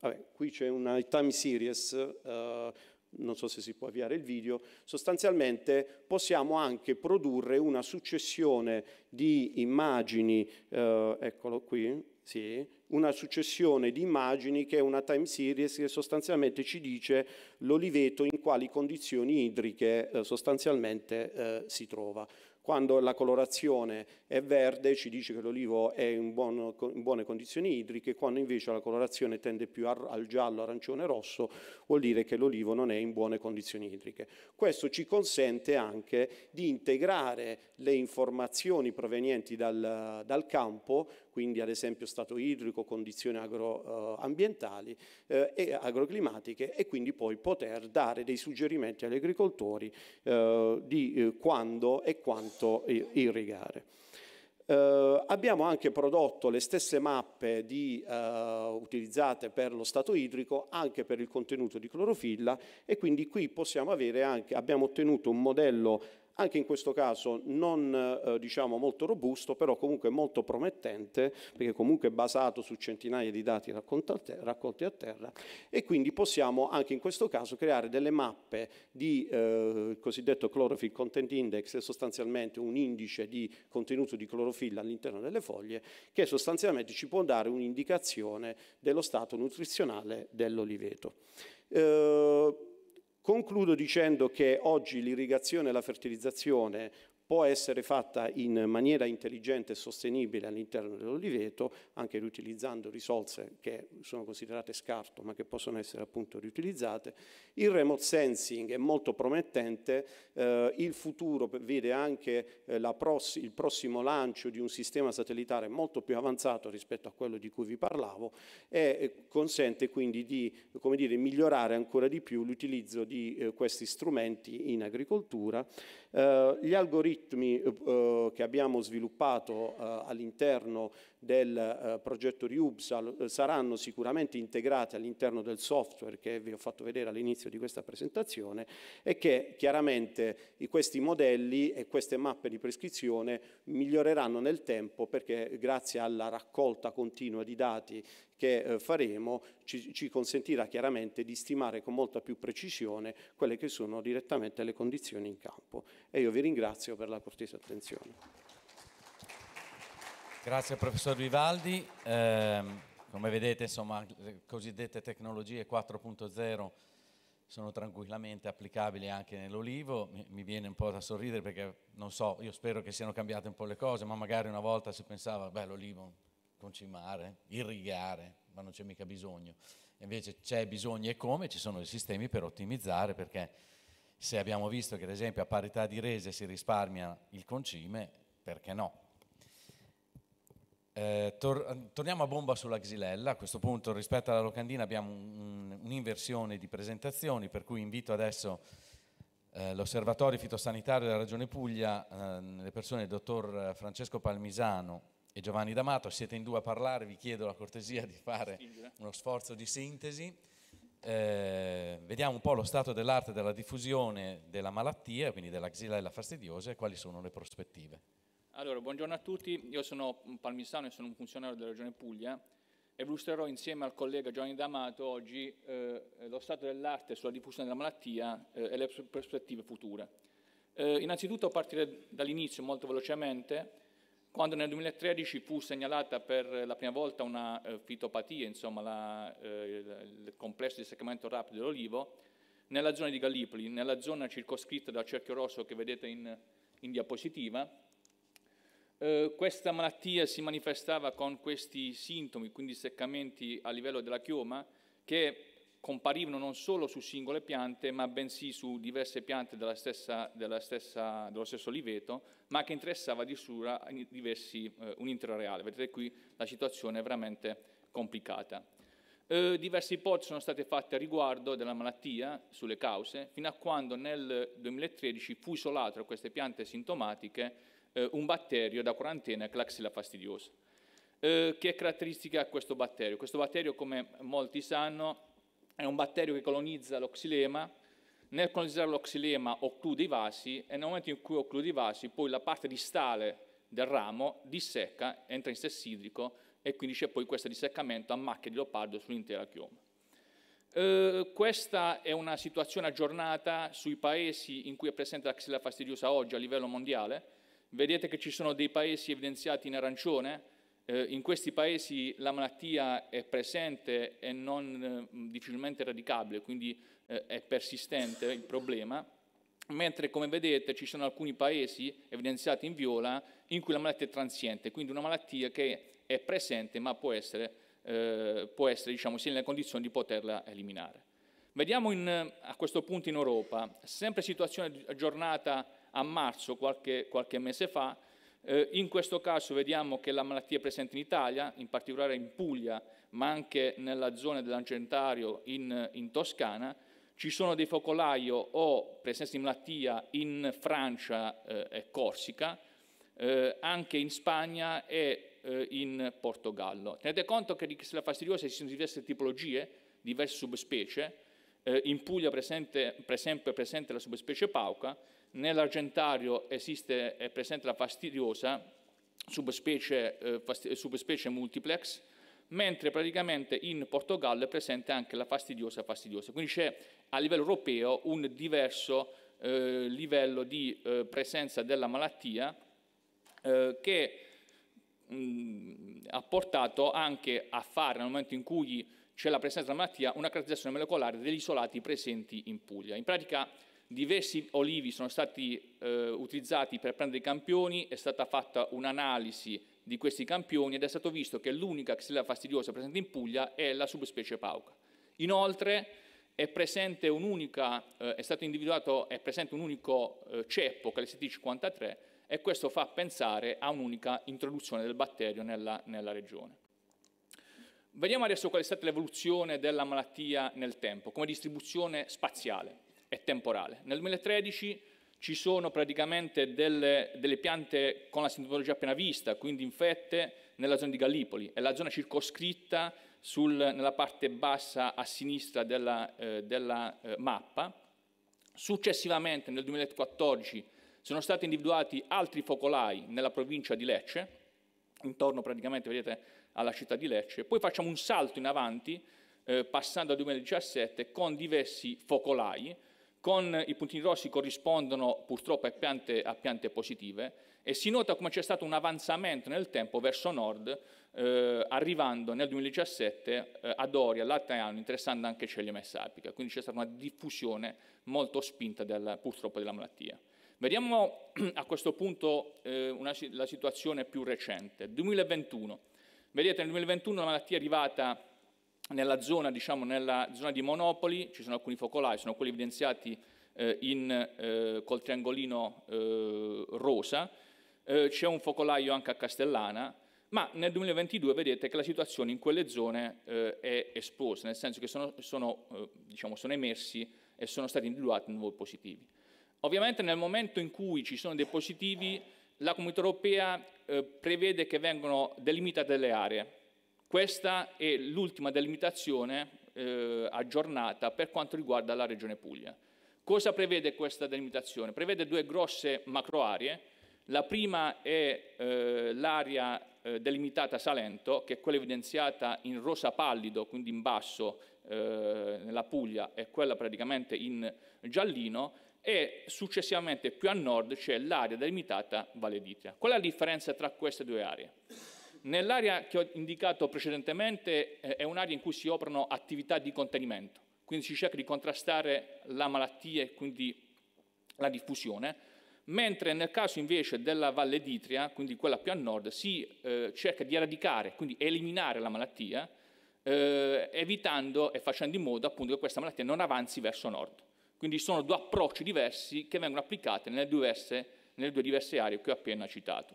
vabbè, qui c'è una time series eh, non so se si può avviare il video, sostanzialmente possiamo anche produrre una successione di immagini, eh, eccolo qui, sì, una successione di immagini che è una time series che sostanzialmente ci dice l'oliveto in quali condizioni idriche eh, sostanzialmente eh, si trova. Quando la colorazione è verde ci dice che l'olivo è in, buono, in buone condizioni idriche, quando invece la colorazione tende più al, al giallo, arancione, rosso, vuol dire che l'olivo non è in buone condizioni idriche. Questo ci consente anche di integrare le informazioni provenienti dal, dal campo quindi ad esempio stato idrico, condizioni agroambientali eh, eh, e agroclimatiche e quindi poi poter dare dei suggerimenti agli agricoltori eh, di eh, quando e quanto irrigare. Uh, abbiamo anche prodotto le stesse mappe di, uh, utilizzate per lo stato idrico anche per il contenuto di clorofilla e quindi qui possiamo avere anche, abbiamo ottenuto un modello anche in questo caso non eh, diciamo molto robusto, però comunque molto promettente, perché comunque basato su centinaia di dati raccolti a terra e quindi possiamo anche in questo caso creare delle mappe di eh, il cosiddetto chlorophyll content index, è sostanzialmente un indice di contenuto di clorofilla all'interno delle foglie che sostanzialmente ci può dare un'indicazione dello stato nutrizionale dell'oliveto. Eh, Concludo dicendo che oggi l'irrigazione e la fertilizzazione può essere fatta in maniera intelligente e sostenibile all'interno dell'oliveto, anche riutilizzando risorse che sono considerate scarto ma che possono essere appunto riutilizzate. Il remote sensing è molto promettente, eh, il futuro vede anche eh, pross il prossimo lancio di un sistema satellitare molto più avanzato rispetto a quello di cui vi parlavo e eh, consente quindi di dire, migliorare ancora di più l'utilizzo di eh, questi strumenti in agricoltura. Eh, gli algoritmi eh, che abbiamo sviluppato eh, all'interno del eh, progetto Riubsal eh, saranno sicuramente integrati all'interno del software che vi ho fatto vedere all'inizio di questa presentazione e che chiaramente questi modelli e queste mappe di prescrizione miglioreranno nel tempo perché grazie alla raccolta continua di dati che eh, faremo ci, ci consentirà chiaramente di stimare con molta più precisione quelle che sono direttamente le condizioni in campo. E io vi ringrazio per la cortese attenzione. Grazie professor Vivaldi. Eh, come vedete, insomma, le cosiddette tecnologie 4.0 sono tranquillamente applicabili anche nell'olivo. Mi, mi, viene un po' da sorridere perché non so, io spero che siano cambiate un po' le cose, ma magari una volta si pensava, beh, l'olivo concimare, irrigare, ma non c'è mica bisogno. Invece c'è bisogno e come ci sono i sistemi per ottimizzare perché se abbiamo visto che ad esempio a parità di rese si risparmia il concime, perché no? Eh, tor- torniamo a bomba sulla xylella, a questo punto rispetto alla locandina abbiamo un, un'inversione di presentazioni, per cui invito adesso eh, l'osservatorio fitosanitario della Regione Puglia, eh, le persone del dottor Francesco Palmisano e Giovanni D'Amato, siete in due a parlare, vi chiedo la cortesia di fare uno sforzo di sintesi. Eh, vediamo un po' lo stato dell'arte della diffusione della malattia, quindi della xylella fastidiosa e quali sono le prospettive. Allora, buongiorno a tutti, io sono un palmisano e sono un funzionario della Regione Puglia e illustrerò insieme al collega Giovanni D'Amato oggi eh, lo stato dell'arte sulla diffusione della malattia eh, e le prospettive future. Eh, innanzitutto a partire dall'inizio molto velocemente quando nel 2013 fu segnalata per la prima volta una eh, fitopatia, insomma la, eh, il complesso di seccamento rapido dell'olivo, nella zona di Gallipoli, nella zona circoscritta dal cerchio rosso che vedete in, in diapositiva, eh, questa malattia si manifestava con questi sintomi, quindi seccamenti a livello della chioma, che comparivano non solo su singole piante, ma bensì su diverse piante della stessa, della stessa, dello stesso liveto, ma che interessava di diversi, eh, un intero areale. Vedete qui la situazione è veramente complicata. Eh, diverse ipotesi sono state fatte a riguardo della malattia, sulle cause, fino a quando nel 2013 fu isolato a queste piante sintomatiche eh, un batterio da quarantena, Claxilla fastidiosa. Eh, che caratteristica ha questo batterio? Questo batterio, come molti sanno, è un batterio che colonizza lo xilema, nel colonizzare lo xilema occlude i vasi e nel momento in cui occlude i vasi poi la parte distale del ramo dissecca, entra in stress idrico e quindi c'è poi questo disseccamento a macchia di leopardo sull'intera chioma. Eh, questa è una situazione aggiornata sui paesi in cui è presente la xylella fastidiosa oggi a livello mondiale. Vedete che ci sono dei paesi evidenziati in arancione, eh, in questi paesi la malattia è presente e non eh, difficilmente eradicabile, quindi eh, è persistente il problema, mentre come vedete ci sono alcuni paesi evidenziati in viola in cui la malattia è transiente, quindi una malattia che è presente ma può essere, eh, può essere diciamo, sia nelle condizioni di poterla eliminare. Vediamo in, a questo punto in Europa, sempre situazione aggiornata a marzo, qualche, qualche mese fa, eh, in questo caso vediamo che la malattia è presente in Italia, in particolare in Puglia, ma anche nella zona dell'Argentario in, in Toscana. Ci sono dei focolaio o presenza di malattia in Francia eh, e Corsica, eh, anche in Spagna e eh, in Portogallo. Tenete conto che di Xylella fastidiosa ci sono diverse tipologie, diverse subspecie. Eh, in Puglia presente, per esempio è presente la subspecie pauca, Nell'argentario esiste, è presente la fastidiosa, subspecie, eh, fast subspecie multiplex, mentre praticamente in Portogallo è presente anche la fastidiosa fastidiosa. Quindi c'è a livello europeo un diverso eh, livello di eh, presenza della malattia eh, che mh, mm, ha portato anche a fare, nel momento in cui c'è la presenza della malattia, una caratterizzazione molecolare degli isolati presenti in Puglia. In pratica Diversi olivi sono stati eh, utilizzati per prendere i campioni, è stata fatta un'analisi di questi campioni ed è stato visto che l'unica xylella fastidiosa presente in Puglia è la subspecie pauca. Inoltre è presente, eh, è stato individuato, è presente un unico eh, ceppo, CLST53, e questo fa pensare a un'unica introduzione del batterio nella, nella regione. Vediamo adesso qual è stata l'evoluzione della malattia nel tempo, come distribuzione spaziale e temporale. Nel 2013 ci sono praticamente delle, delle piante con la sintomatologia appena vista, quindi infette, nella zona di Gallipoli. È la zona circoscritta sul, nella parte bassa a sinistra della, eh, della eh, mappa. Successivamente, nel 2014, sono stati individuati altri focolai nella provincia di Lecce, intorno praticamente, vedete, alla città di Lecce. Poi facciamo un salto in avanti, eh, passando al 2017, con diversi focolai, con i puntini rossi corrispondono purtroppo a piante, a piante positive e si nota come c'è stato un avanzamento nel tempo verso nord, eh, arrivando nel 2017 eh, ad Oria, all'Artaiano, interessando anche Celiame Messapica. Quindi c'è stata una diffusione molto spinta del, purtroppo della malattia. Vediamo a questo punto eh, una, la situazione più recente. 2021. Vedete, nel 2021 la malattia è arrivata nella zona, diciamo, nella zona di Monopoli ci sono alcuni focolai, sono quelli evidenziati eh, in, eh, col triangolino eh, rosa, eh, c'è un focolaio anche a Castellana, ma nel 2022 vedete che la situazione in quelle zone eh, è esplosa, nel senso che sono, sono, eh, diciamo, sono emersi e sono stati individuati nuovi positivi. Ovviamente nel momento in cui ci sono dei positivi, la comunità europea prevede che vengano delimitate le aree, questa è l'ultima delimitazione eh, aggiornata per quanto riguarda la Regione Puglia. Cosa prevede questa delimitazione? Prevede due grosse macroaree. La prima è eh, l'area eh, delimitata Salento, che è quella evidenziata in rosa pallido, quindi in basso eh, nella Puglia, e quella praticamente in giallino, e successivamente più a nord c'è l'area delimitata Valeditria. Qual è la differenza tra queste due aree? Nell'area che ho indicato precedentemente eh, è un'area in cui si operano attività di contenimento, quindi si cerca di contrastare la malattia e quindi la diffusione, mentre nel caso invece della Valle d'Itria, quindi quella più a nord, si eh, cerca di eradicare, quindi eliminare la malattia, eh, evitando e facendo in modo appunto che questa malattia non avanzi verso nord. Quindi sono due approcci diversi che vengono applicati nelle, nelle due diverse aree che ho appena citato.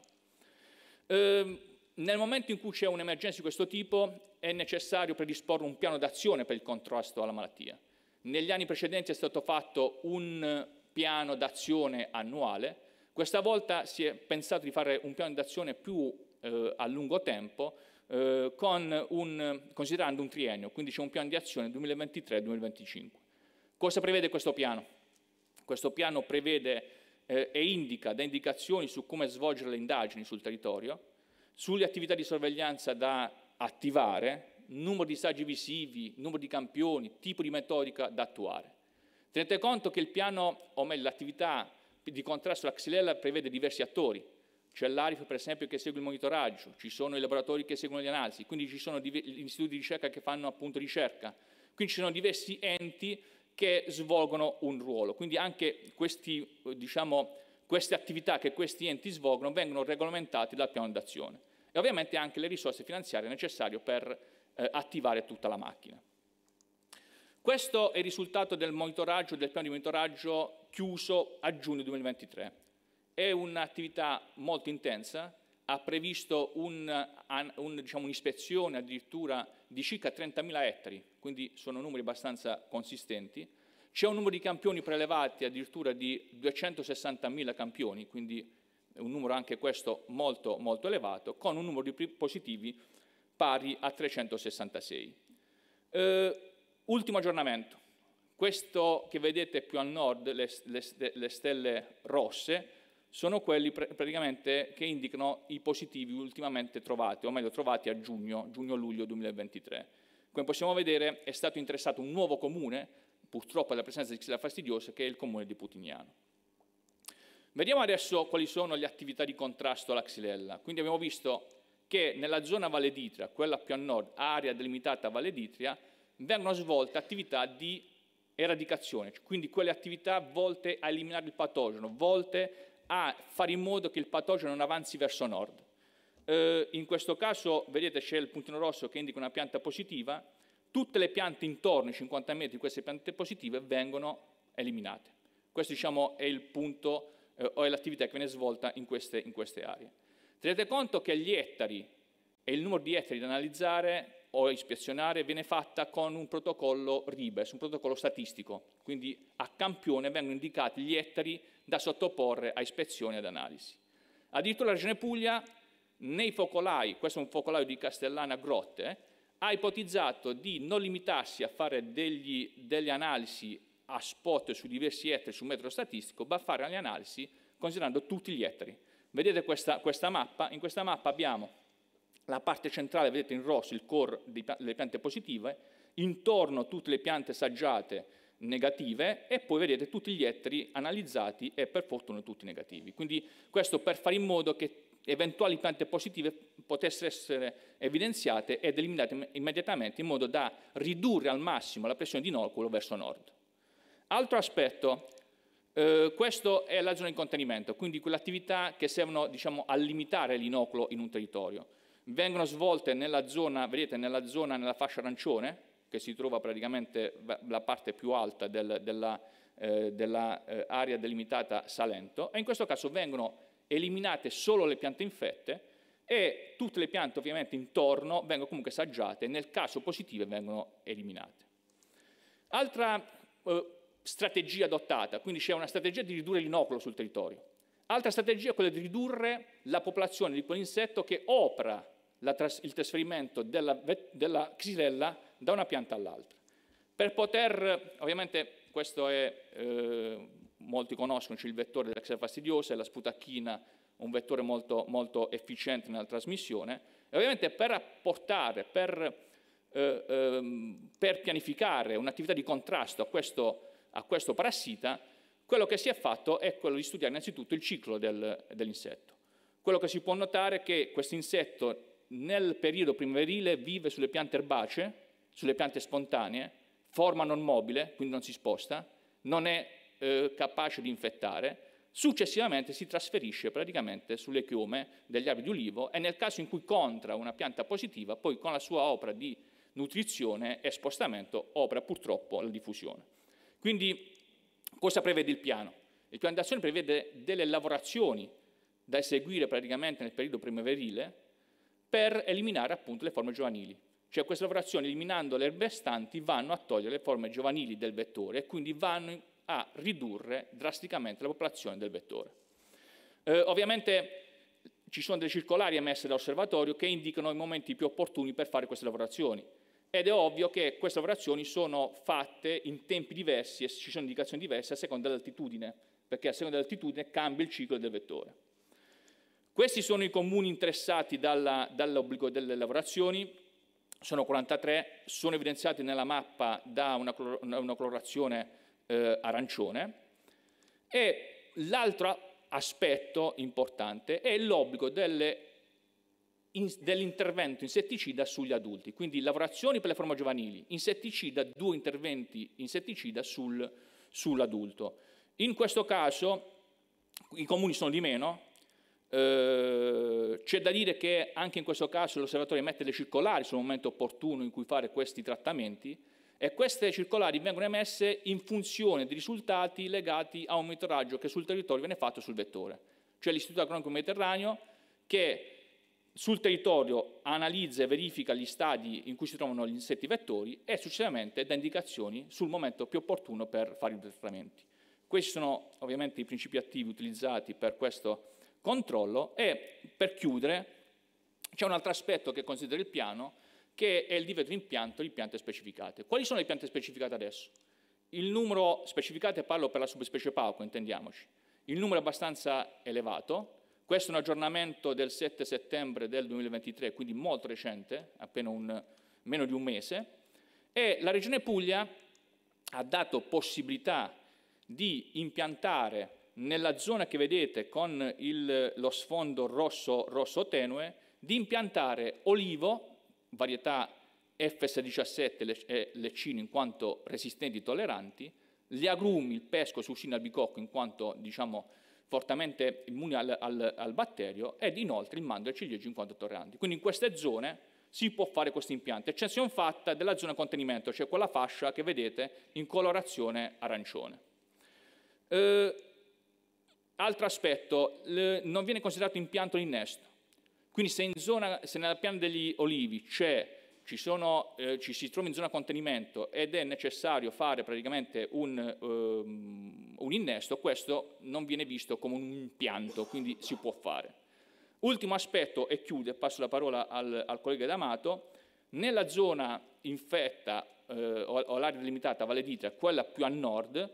Eh, nel momento in cui c'è un'emergenza di questo tipo è necessario predisporre un piano d'azione per il contrasto alla malattia. Negli anni precedenti è stato fatto un piano d'azione annuale, questa volta si è pensato di fare un piano d'azione più eh, a lungo tempo, eh, un, considerando un triennio, quindi c'è un piano di azione 2023-2025. Cosa prevede questo piano? Questo piano prevede eh, e indica, dà indicazioni su come svolgere le indagini sul territorio, sulle attività di sorveglianza da attivare, numero di saggi visivi, numero di campioni, tipo di metodica da attuare. Tenete conto che il piano, o meglio l'attività di contrasto alla xylella prevede diversi attori, c'è l'ARIF per esempio che segue il monitoraggio, ci sono i laboratori che seguono le analisi, quindi ci sono gli istituti di ricerca che fanno appunto ricerca, quindi ci sono diversi enti che svolgono un ruolo, quindi anche questi diciamo, queste attività che questi enti svolgono vengono regolamentate dal piano d'azione e ovviamente anche le risorse finanziarie necessarie per eh, attivare tutta la macchina. Questo è il risultato del monitoraggio, del piano di monitoraggio chiuso a giugno 2023. È un'attività molto intensa, ha previsto diciamo, un'ispezione un, un, addirittura di circa 30.000 ettari, quindi sono numeri abbastanza consistenti, c'è un numero di campioni prelevati addirittura di 260.000 campioni, quindi un numero anche questo molto, molto elevato, con un numero di positivi pari a 366. Eh, ultimo aggiornamento. Questo che vedete più a nord, le, le, le stelle rosse, sono quelli praticamente che indicano i positivi ultimamente trovati, o meglio trovati a giugno, giugno-luglio 2023. Come possiamo vedere è stato interessato un nuovo comune, purtroppo la presenza di xylella fastidiosa, che è il comune di Putignano. Vediamo adesso quali sono le attività di contrasto alla xylella. Quindi abbiamo visto che nella zona Valeditria, quella più a nord, area delimitata Valle d'Itria, vengono svolte attività di eradicazione, cioè quindi quelle attività volte a eliminare il patogeno, volte a fare in modo che il patogeno non avanzi verso nord. Eh, in questo caso, vedete, c'è il puntino rosso che indica una pianta positiva, tutte le piante intorno ai 50 metri di queste piante positive vengono eliminate. Questo diciamo, è il punto eh, o è l'attività che viene svolta in queste, in queste aree. Tenete conto che gli ettari e il numero di ettari da analizzare o ispezionare viene fatta con un protocollo RIBES, un protocollo statistico, quindi a campione vengono indicati gli ettari da sottoporre a ispezione e ad analisi. Addirittura la Regione Puglia nei focolai, questo è un focolaio di Castellana Grotte, ha ipotizzato di non limitarsi a fare degli, delle analisi a spot su diversi ettari sul un metodo statistico, ma fare le analisi considerando tutti gli ettari. Vedete questa, questa, mappa? In questa mappa abbiamo la parte centrale, vedete in rosso, il core delle piante positive, intorno tutte le piante saggiate negative e poi vedete tutti gli ettari analizzati e per fortuna tutti negativi. Quindi questo per fare in modo che eventuali piante positive potessero essere evidenziate ed eliminate immediatamente in modo da ridurre al massimo la pressione di inoculo verso nord. Altro aspetto, eh, questa è la zona di contenimento, quindi quelle attività che servono diciamo, a limitare l'inoculo in un territorio. Vengono svolte nella zona, vedete, nella zona, nella fascia arancione, che si trova praticamente la parte più alta del, dell'area eh, della, eh, delimitata Salento, e in questo caso vengono eliminate solo le piante infette e tutte le piante ovviamente intorno vengono comunque saggiate, nel caso positive vengono eliminate. Altra eh, strategia adottata, quindi c'è una strategia di ridurre l'innoculo sul territorio. Altra strategia è quella di ridurre la popolazione di quell'insetto che opera tras il trasferimento della, della xylella da una pianta all'altra. Per poter, ovviamente questo è eh, molti conoscono il vettore della Xera fastidiosa e la sputacchina, un vettore molto, molto efficiente nella trasmissione. E ovviamente per apportare, per, eh, ehm, per pianificare un'attività di contrasto a questo, a questo, parassita, quello che si è fatto è quello di studiare innanzitutto il ciclo del, dell'insetto. Quello che si può notare è che questo insetto nel periodo primaverile vive sulle piante erbacee, sulle piante spontanee, forma non mobile, quindi non si sposta, non è eh, capace di infettare, successivamente si trasferisce praticamente sulle chiome degli abiti di ulivo e nel caso in cui contra una pianta positiva, poi con la sua opera di nutrizione e spostamento opera purtroppo la diffusione. Quindi cosa prevede il piano? Il piano d'azione prevede delle lavorazioni da eseguire praticamente nel periodo primaverile per eliminare appunto le forme giovanili. Cioè queste lavorazioni eliminando le erbe restanti vanno a togliere le forme giovanili del vettore e quindi vanno a ridurre drasticamente la popolazione del vettore. Eh, ovviamente ci sono delle circolari emesse dall'osservatorio che indicano i momenti più opportuni per fare queste lavorazioni ed è ovvio che queste lavorazioni sono fatte in tempi diversi e ci sono indicazioni diverse a seconda dell'altitudine, perché a seconda dell'altitudine cambia il ciclo del vettore. Questi sono i comuni interessati dall'obbligo delle lavorazioni, sono 43, sono evidenziati nella mappa da una, una colorazione eh, arancione e l'altro aspetto importante è l'obbligo dell'intervento insetticida sugli adulti, quindi lavorazioni per le forme giovanili, insetticida, due interventi insetticida sul, sull'adulto. In questo caso i comuni sono di meno, eh, c'è da dire che anche in questo caso l'osservatorio emette le circolari sul momento opportuno in cui fare questi trattamenti, e queste circolari vengono emesse in funzione di risultati legati a un monitoraggio che sul territorio viene fatto sul vettore, cioè l'Istituto Agronomico Mediterraneo che sul territorio analizza e verifica gli stadi in cui si trovano gli insetti vettori e successivamente dà indicazioni sul momento più opportuno per fare i trattamenti. Questi sono ovviamente i principi attivi utilizzati per questo controllo e per chiudere c'è un altro aspetto che considera il piano che è il divieto di impianto di piante specificate. Quali sono le piante specificate adesso? Il numero specificate, parlo per la subspecie Pauco, intendiamoci, il numero è abbastanza elevato, questo è un aggiornamento del 7 settembre del 2023, quindi molto recente, appena un, meno di un mese, e la Regione Puglia ha dato possibilità di impiantare nella zona che vedete con il, lo sfondo rosso, rosso tenue, di impiantare olivo varietà FS17 e leccino eh, in quanto resistenti e tolleranti, gli agrumi, il pesco, susina, albicocco in quanto diciamo, fortemente immuni al, al, al, batterio ed inoltre il mando e il ciliegio in quanto tolleranti. Quindi in queste zone si può fare questo impianto, eccezione fatta della zona contenimento, cioè quella fascia che vedete in colorazione arancione. Eh, altro aspetto, le, non viene considerato impianto l'innesto, quindi se, zona, se nella piana degli olivi ci, sono, eh, ci, si trova in zona contenimento ed è necessario fare praticamente un, um, un innesto, questo non viene visto come un impianto, quindi si può fare. Ultimo aspetto, e chiudo e passo la parola al, al collega D'Amato, nella zona infetta eh, o, o l'area vale a dire quella più a nord,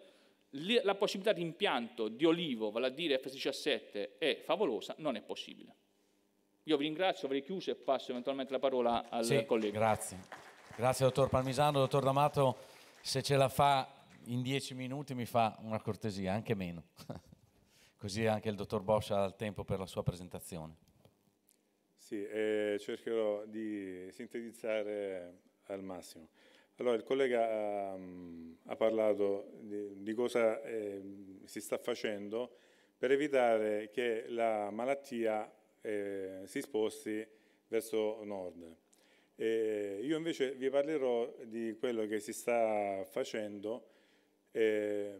la possibilità di impianto di olivo, vale a dire f 17 è favolosa, non è possibile. Io vi ringrazio, avrei chiuso e passo eventualmente la parola al sì, collega. Grazie. Grazie dottor Palmisano, dottor D'Amato, se ce la fa in dieci minuti mi fa una cortesia, anche meno. Così anche il dottor Bosch ha il tempo per la sua presentazione. Sì, eh, cercherò di sintetizzare al massimo. Allora, il collega ha, ehm, ha parlato di, di cosa eh, si sta facendo per evitare che la malattia eh, si sposti verso nord. E io invece vi parlerò di quello che si sta facendo eh,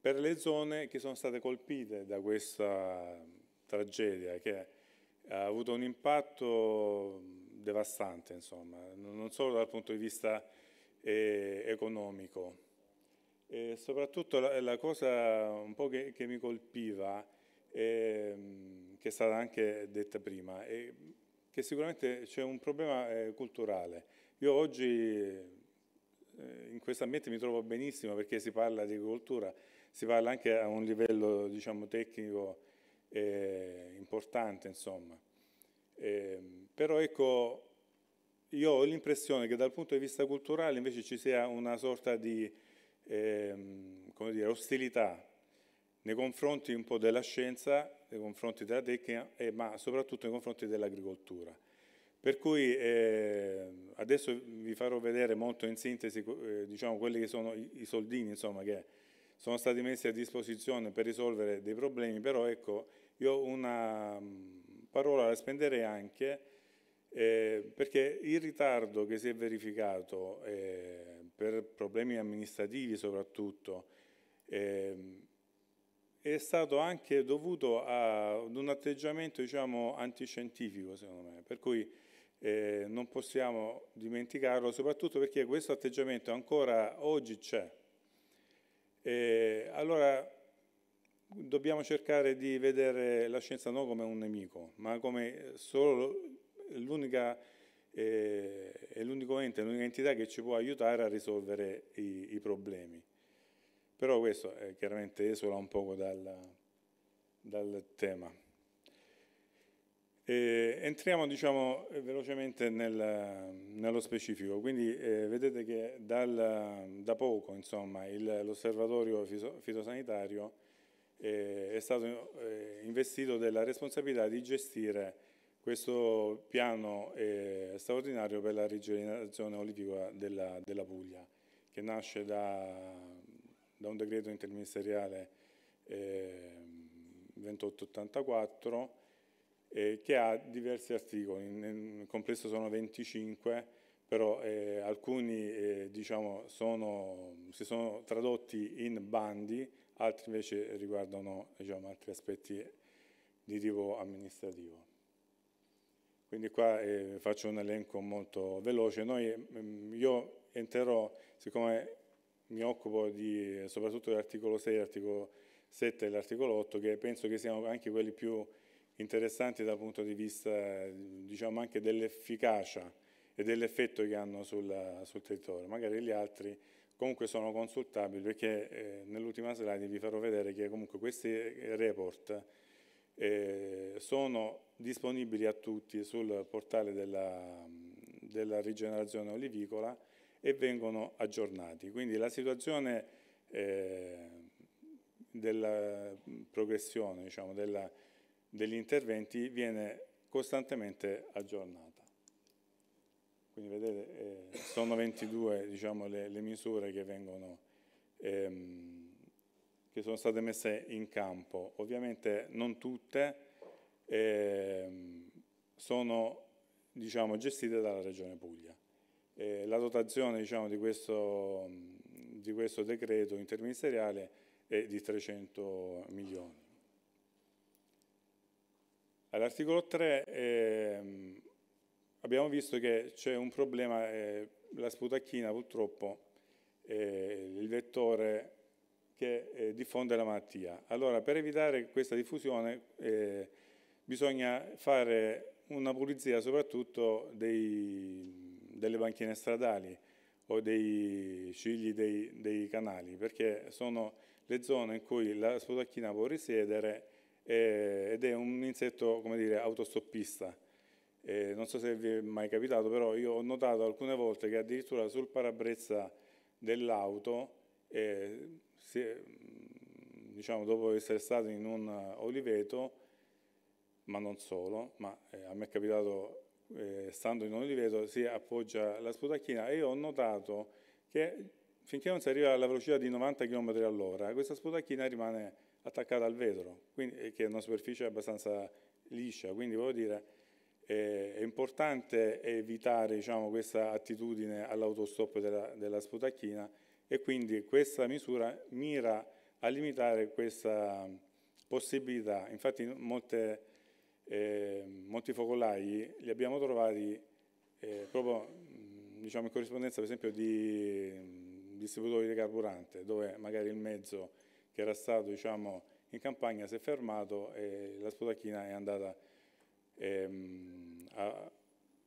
per le zone che sono state colpite da questa tragedia che ha avuto un impatto devastante, insomma, non solo dal punto di vista eh, economico. E soprattutto la, la, cosa un po' che, che mi colpiva ehm, che è stata anche detta prima, e che sicuramente c'è un problema eh, culturale. Io oggi eh, in questo ambiente mi trovo benissimo perché si parla di agricoltura, si parla anche a un livello diciamo, tecnico eh, importante, insomma. Ehm, però ecco, io ho l'impressione che dal punto di vista culturale invece ci sia una sorta di ehm, dire, ostilità nei confronti un po' della scienza, nei confronti della tecnica, eh, ma soprattutto nei confronti dell'agricoltura. Per cui eh, adesso vi farò vedere molto in sintesi eh, diciamo, quelli che sono i, i soldini insomma, che sono stati messi a disposizione per risolvere dei problemi, però ecco, io una mm, parola la spenderei anche eh, perché il ritardo che si è verificato eh, per problemi amministrativi soprattutto eh, è stato anche dovuto ad un atteggiamento diciamo, antiscientifico, secondo me, per cui eh, non possiamo dimenticarlo, soprattutto perché questo atteggiamento ancora oggi c'è. E allora dobbiamo cercare di vedere la scienza non come un nemico, ma come solo l'unica eh, è l'unico ente, l'unica entità che ci può aiutare a risolvere i, i problemi. Però questo eh, chiaramente esula un poco dal, dal tema. E entriamo diciamo, eh, velocemente nel, nello specifico, quindi eh, vedete che dal, da poco l'osservatorio fitosanitario eh, è stato eh, investito della responsabilità di gestire questo piano eh, straordinario per la rigenerazione olivicola della, della Puglia, che nasce da, da un decreto interministeriale eh, 2884 eh, che ha diversi articoli, nel complesso sono 25, però eh, alcuni eh, diciamo, sono, si sono tradotti in bandi, altri invece riguardano diciamo, altri aspetti di tipo amministrativo. Quindi qua eh, faccio un elenco molto veloce. Noi, mm, io entrerò, siccome mi occupo di, soprattutto dell'articolo 6, l'articolo 7 e l'articolo 8, che penso che siano anche quelli più interessanti dal punto di vista diciamo, anche dell'efficacia e dell'effetto che hanno sulla, sul territorio. Magari gli altri comunque sono consultabili perché eh, nell'ultima slide vi farò vedere che comunque questi eh, report eh, sono disponibili a tutti sul portale della, della rigenerazione olivicola e vengono aggiornati. Quindi la situazione eh, della progressione diciamo, della, degli interventi viene costantemente aggiornata. Quindi vedete, eh, sono 22 diciamo, le, le, misure che, vengono, ehm, che sono state messe in campo. Ovviamente non tutte ehm, sono diciamo, gestite dalla Regione Puglia. Eh, la dotazione diciamo, di, questo, di, questo, decreto interministeriale è di 300 milioni. All'articolo 3 eh, abbiamo visto che c'è un problema, eh, la sputacchina purtroppo è eh, il vettore che eh, diffonde la malattia. Allora per evitare questa diffusione eh, bisogna fare una pulizia soprattutto dei delle banchine stradali o dei cigli dei, dei canali, perché sono le zone in cui la sputacchina può risiedere eh, ed è un insetto, come dire, autostoppista. Eh, non so se vi è mai capitato, però io ho notato alcune volte che addirittura sul parabrezza dell'auto, eh, diciamo, dopo essere stato in un oliveto, ma non solo, ma eh, a me è capitato eh, stando in ogni livello, si appoggia la sputacchina e io ho notato che finché non si arriva alla velocità di 90 km all'ora, questa sputacchina rimane attaccata al vetro, quindi, eh, che è una superficie abbastanza liscia, quindi voglio dire eh, è importante evitare diciamo, questa attitudine all'autostop della, della sputacchina e quindi questa misura mira a limitare questa possibilità. Infatti molte eh, molti focolai li abbiamo trovati eh, proprio mm, diciamo, in corrispondenza per esempio di mm, distributori di carburante, dove magari il mezzo che era stato diciamo, in campagna si è fermato e la sputacchina è andata ehm, a,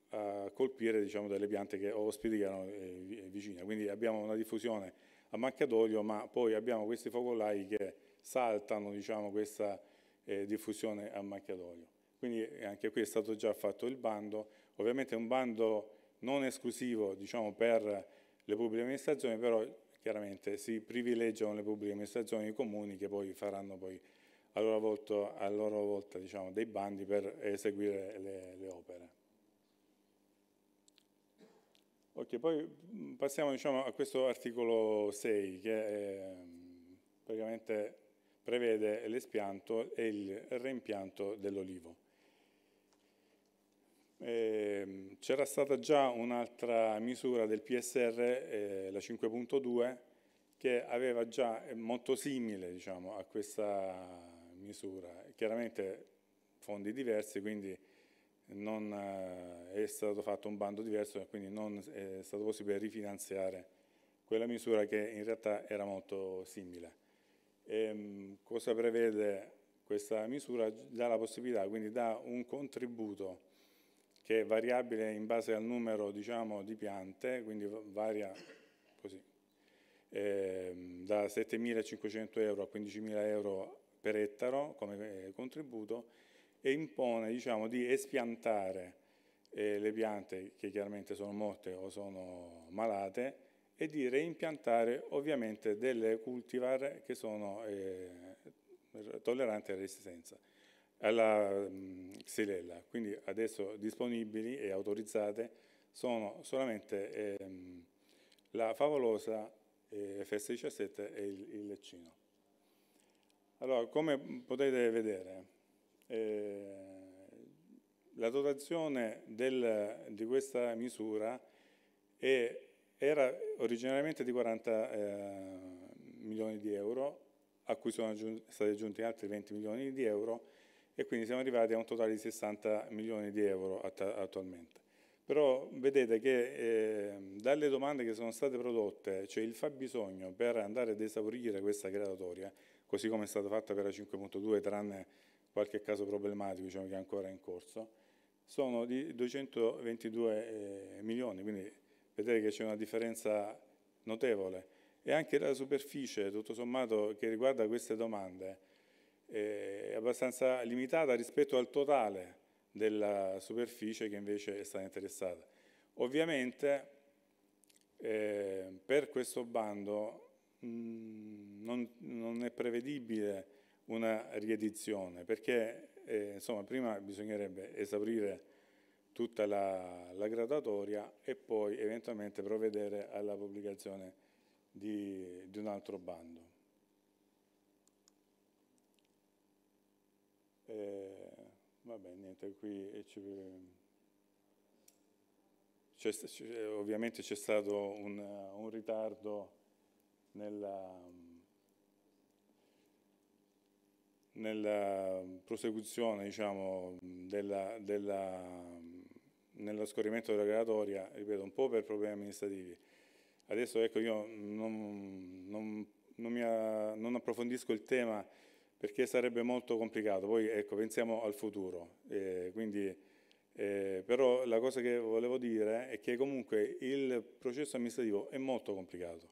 a, colpire diciamo, delle piante che ospiti che erano eh, eh vicine. Quindi abbiamo una diffusione a macchia d'olio, ma poi abbiamo questi focolai che saltano diciamo, questa eh, diffusione a macchia d'olio quindi eh, anche qui è stato già fatto il bando, ovviamente è un bando non esclusivo diciamo, per le pubbliche amministrazioni, però chiaramente si privilegiano le pubbliche amministrazioni e i comuni che poi faranno poi a loro volta, a loro volta diciamo, dei bandi per eseguire le, le opere. Ok, poi mm, passiamo diciamo, a questo articolo 6 che ehm, praticamente prevede l'espianto e il reimpianto dell'olivo. Eh, c'era stata già un'altra misura del PSR, eh, la 5.2, che aveva già è eh, molto simile diciamo, a questa misura. Chiaramente fondi diversi, quindi non eh, è stato fatto un bando diverso, quindi non è stato possibile rifinanziare quella misura che in realtà era molto simile. E, ehm, cosa prevede questa misura? Dà la possibilità, quindi dà un contributo che è variabile in base al numero diciamo, di piante, quindi varia così, eh, da 7.500 euro a 15.000 euro per ettaro come eh, contributo e impone diciamo, di espiantare eh, le piante che chiaramente sono morte o sono malate e di reimpiantare ovviamente delle cultivar che sono eh, tolleranti alla resistenza alla Xylella, quindi adesso disponibili e autorizzate sono solamente ehm, la favolosa eh, FS17 e il, il leccino. Allora, come potete vedere, eh, la dotazione del, di questa misura è, era originariamente di 40 eh, milioni di euro, a cui sono aggiunti, stati aggiunti altri 20 milioni di euro, e quindi siamo arrivati a un totale di 60 milioni di euro att attualmente. Però vedete che eh, dalle domande che sono state prodotte, cioè il fabbisogno per andare ad esaurire questa gradatoria, così come è stata fatta per la 5.2, tranne qualche caso problematico diciamo, che è ancora in corso, sono di 222 eh, milioni, quindi vedete che c'è una differenza notevole. E anche la superficie, tutto sommato, che riguarda queste domande, eh, abbastanza limitata rispetto al totale della superficie che invece è stata interessata. Ovviamente eh, per questo bando mh, mm, non, non, è prevedibile una riedizione perché eh, insomma, prima bisognerebbe esaurire tutta la, la, gradatoria e poi eventualmente provvedere alla pubblicazione di, di un altro bando. Eh, vabbè, niente, qui c'è, c'è, ovviamente c'è stato un, un ritardo nella, nella prosecuzione diciamo, della, della, nello scorrimento della graduatoria, ripeto, un po' per problemi amministrativi. Adesso ecco, io non, non, non, ha, non approfondisco il tema perché sarebbe molto complicato. Poi ecco, pensiamo al futuro. Eh, quindi, eh, però la cosa che volevo dire è che comunque il processo amministrativo è molto complicato,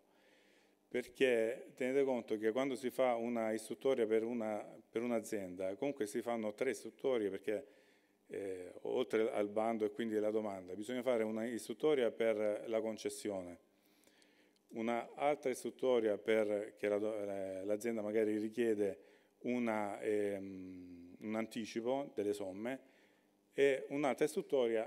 perché tenete conto che quando si fa una istruttoria per, un'azienda, comunque si fanno tre istruttorie perché eh, oltre al bando e quindi alla domanda, bisogna fare una istruttoria per la concessione, un'altra istruttoria per, che eh, l'azienda magari richiede una, ehm, un anticipo delle somme e un'altra istruttoria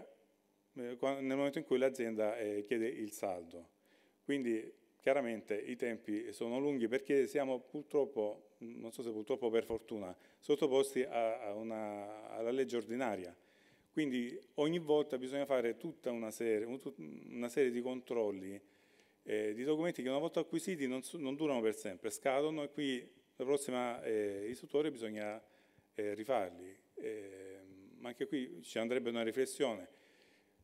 eh, nel momento in cui l'azienda eh, chiede il saldo. Quindi chiaramente i tempi sono lunghi perché siamo purtroppo, non so se purtroppo per fortuna, sottoposti a, a una, alla legge ordinaria. Quindi ogni volta bisogna fare tutta una serie, una serie di controlli eh, di documenti che una volta acquisiti non, non durano per sempre, scadono e qui la prossima eh, istruttoria bisogna eh, rifarli. Eh, ma anche qui ci andrebbe una riflessione.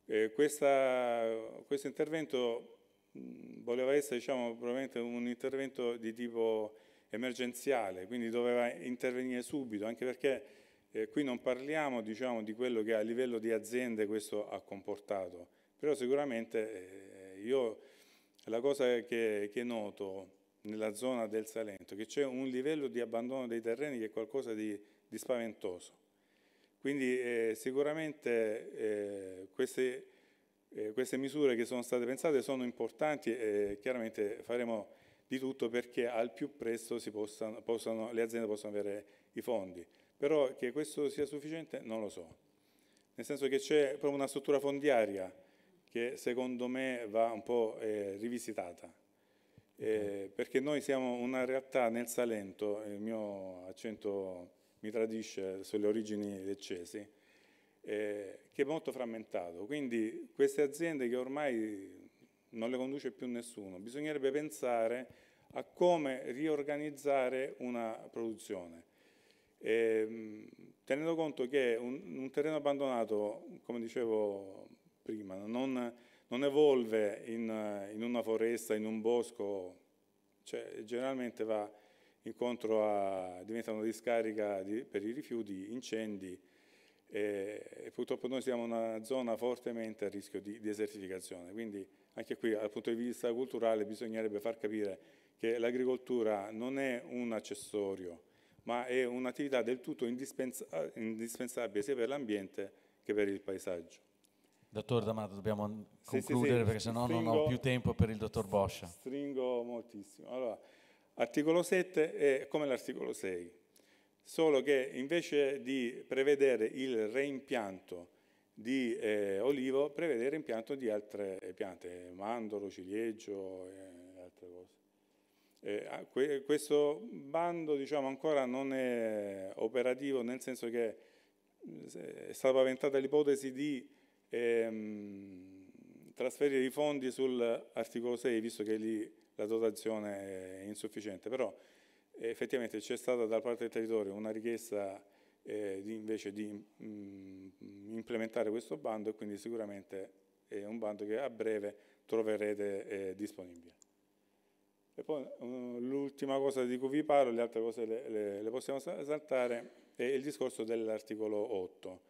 Eh, questa, questo intervento voleva essere diciamo, probabilmente un intervento di tipo emergenziale, quindi doveva intervenire subito, anche perché eh, qui non parliamo diciamo, di quello che a livello di aziende questo ha comportato, però sicuramente eh, io la cosa che, che noto nella zona del Salento, che c'è un livello di abbandono dei terreni che è qualcosa di, di spaventoso. Quindi eh, sicuramente eh, queste, eh, queste, misure che sono state pensate sono importanti e chiaramente faremo di tutto perché al più presto possano, possano, le aziende possano avere i fondi. Però che questo sia sufficiente non lo so. Nel senso che c'è proprio una struttura fondiaria che secondo me va un po' eh, rivisitata eh, perché noi siamo una realtà nel Salento, il mio accento mi tradisce sulle origini leccesi, eh, che è molto frammentato, quindi queste aziende che ormai non le conduce più nessuno, bisognerebbe pensare a come riorganizzare una produzione. E, ehm, tenendo conto che un, un terreno abbandonato, come dicevo prima, non, non evolve in, in una foresta, in un bosco, cioè, generalmente va incontro a, diventa una discarica di, per i rifiuti, incendi e, e, purtroppo noi siamo una zona fortemente a rischio di desertificazione, quindi anche qui dal punto di vista culturale bisognerebbe far capire che l'agricoltura non è un accessorio, ma è un'attività del tutto indispensabile sia per l'ambiente che per il paesaggio. Dottor D'Amato, dobbiamo sì, concludere sì, sì. perché sennò stringo, non ho più tempo per il dottor Boscia. Stringo moltissimo. Allora, articolo 7 è come l'articolo 6, solo che invece di prevedere il reimpianto di eh, olivo, prevede il reimpianto di altre piante, mandorlo, ciliegio e eh, altre cose. Eh, questo bando diciamo, ancora non è operativo nel senso che eh, è stata paventata l'ipotesi di Ehm, trasferire i fondi sull'articolo 6, visto che lì la dotazione è insufficiente, però effettivamente c'è stata da parte del territorio una richiesta eh, di, invece di mh, mm, implementare questo bando e quindi sicuramente è un bando che a breve troverete eh, disponibile. E poi mm, l'ultima cosa di cui vi parlo, le altre cose le, le, le possiamo saltare, è il discorso dell'articolo 8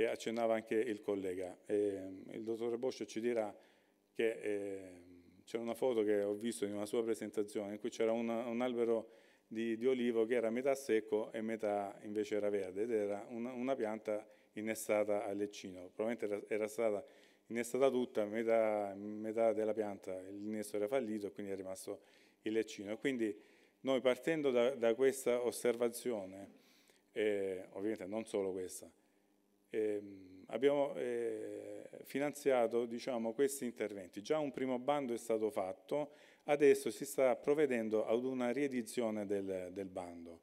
che accennava anche il collega. Eh, il dottore Boscio ci dirà che eh, c'era una foto che ho visto in una sua presentazione in cui c'era un, un, albero di, di, olivo che era metà secco e metà invece era verde ed era una, una pianta innestata al leccino. Probabilmente era, era stata innestata tutta, metà, metà della pianta, l'innesto era fallito e quindi è rimasto il leccino. Quindi noi partendo da, da questa osservazione, eh, ovviamente non solo questa, eh, abbiamo eh, finanziato diciamo, questi interventi. Già un primo bando è stato fatto, adesso si sta provvedendo ad una riedizione del, del bando.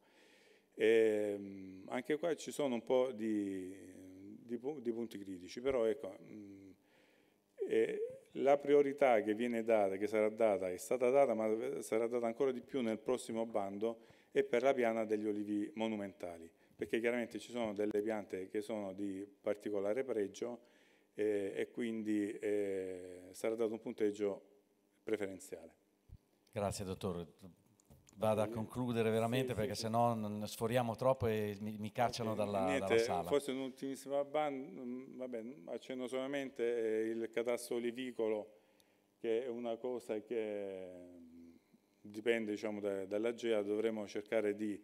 E, ehm, anche qua ci sono un po' di, di, di punti critici, però ecco, mh, mm, eh, la priorità che viene data, che sarà data, è stata data, ma sarà data ancora di più nel prossimo bando, è per la piana degli olivi monumentali perché chiaramente ci sono delle piante che sono di particolare pregio eh, e quindi eh, sarà dato un punteggio preferenziale. Grazie dottore. Vado a concludere veramente sì, perché sì, sennò no sforiamo troppo e mi, mi cacciano dalla, niente, dalla, sala. Forse un'ultimissima mm, vabbè, accenno solamente eh, il catasto olivicolo che è una cosa che mm, dipende diciamo, da, dall'AGEA, dovremo cercare di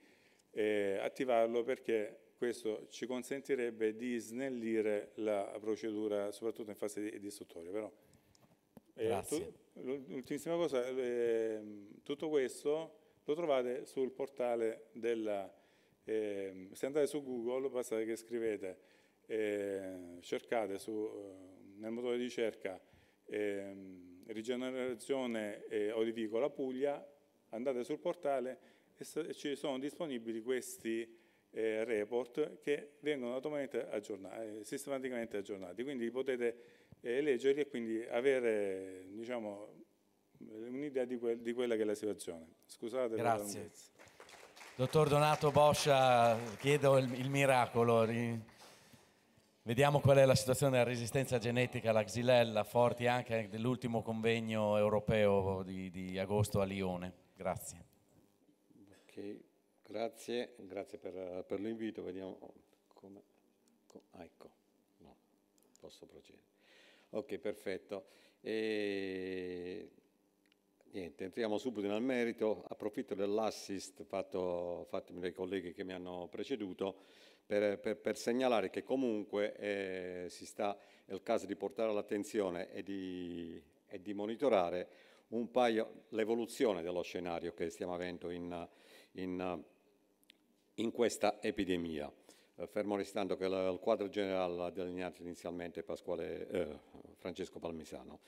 eh, attivarlo perché questo ci consentirebbe di snellire la procedura, soprattutto in fase di, di istruttoria. Però, eh, Grazie. L'ultimissima cosa, ehm, tutto questo lo trovate sul portale della... Eh, se andate su Google, basta che scrivete, eh, cercate su, eh, nel motore di ricerca ehm, eh, rigenerazione olivicola Puglia, andate sul portale ci sono disponibili questi eh, report che vengono automaticamente aggiornati, eh, sistematicamente aggiornati, quindi potete eh, leggerli e quindi avere diciamo, un'idea di, que di, quella che è la situazione. Scusate Grazie. per la Dottor Donato Boscia, chiedo il, il miracolo. Ri... Vediamo qual è la situazione della resistenza genetica alla xylella, forti anche dell'ultimo convegno europeo di, di agosto a Lione. Grazie grazie, grazie per, per l'invito, vediamo come... Ah, ecco, no, posso procedere. Ok, perfetto. E... Niente, entriamo subito nel merito, approfitto dell'assist fatto, fatto dai colleghi che mi hanno preceduto per, per, per segnalare che comunque eh, sta, è il caso di portare all'attenzione e di, e di monitorare l'evoluzione dello scenario che stiamo avendo in, in, eh, in questa epidemia. Eh, fermo restando che il quadro generale ha delineato inizialmente Pasquale, eh, Francesco Palmisano.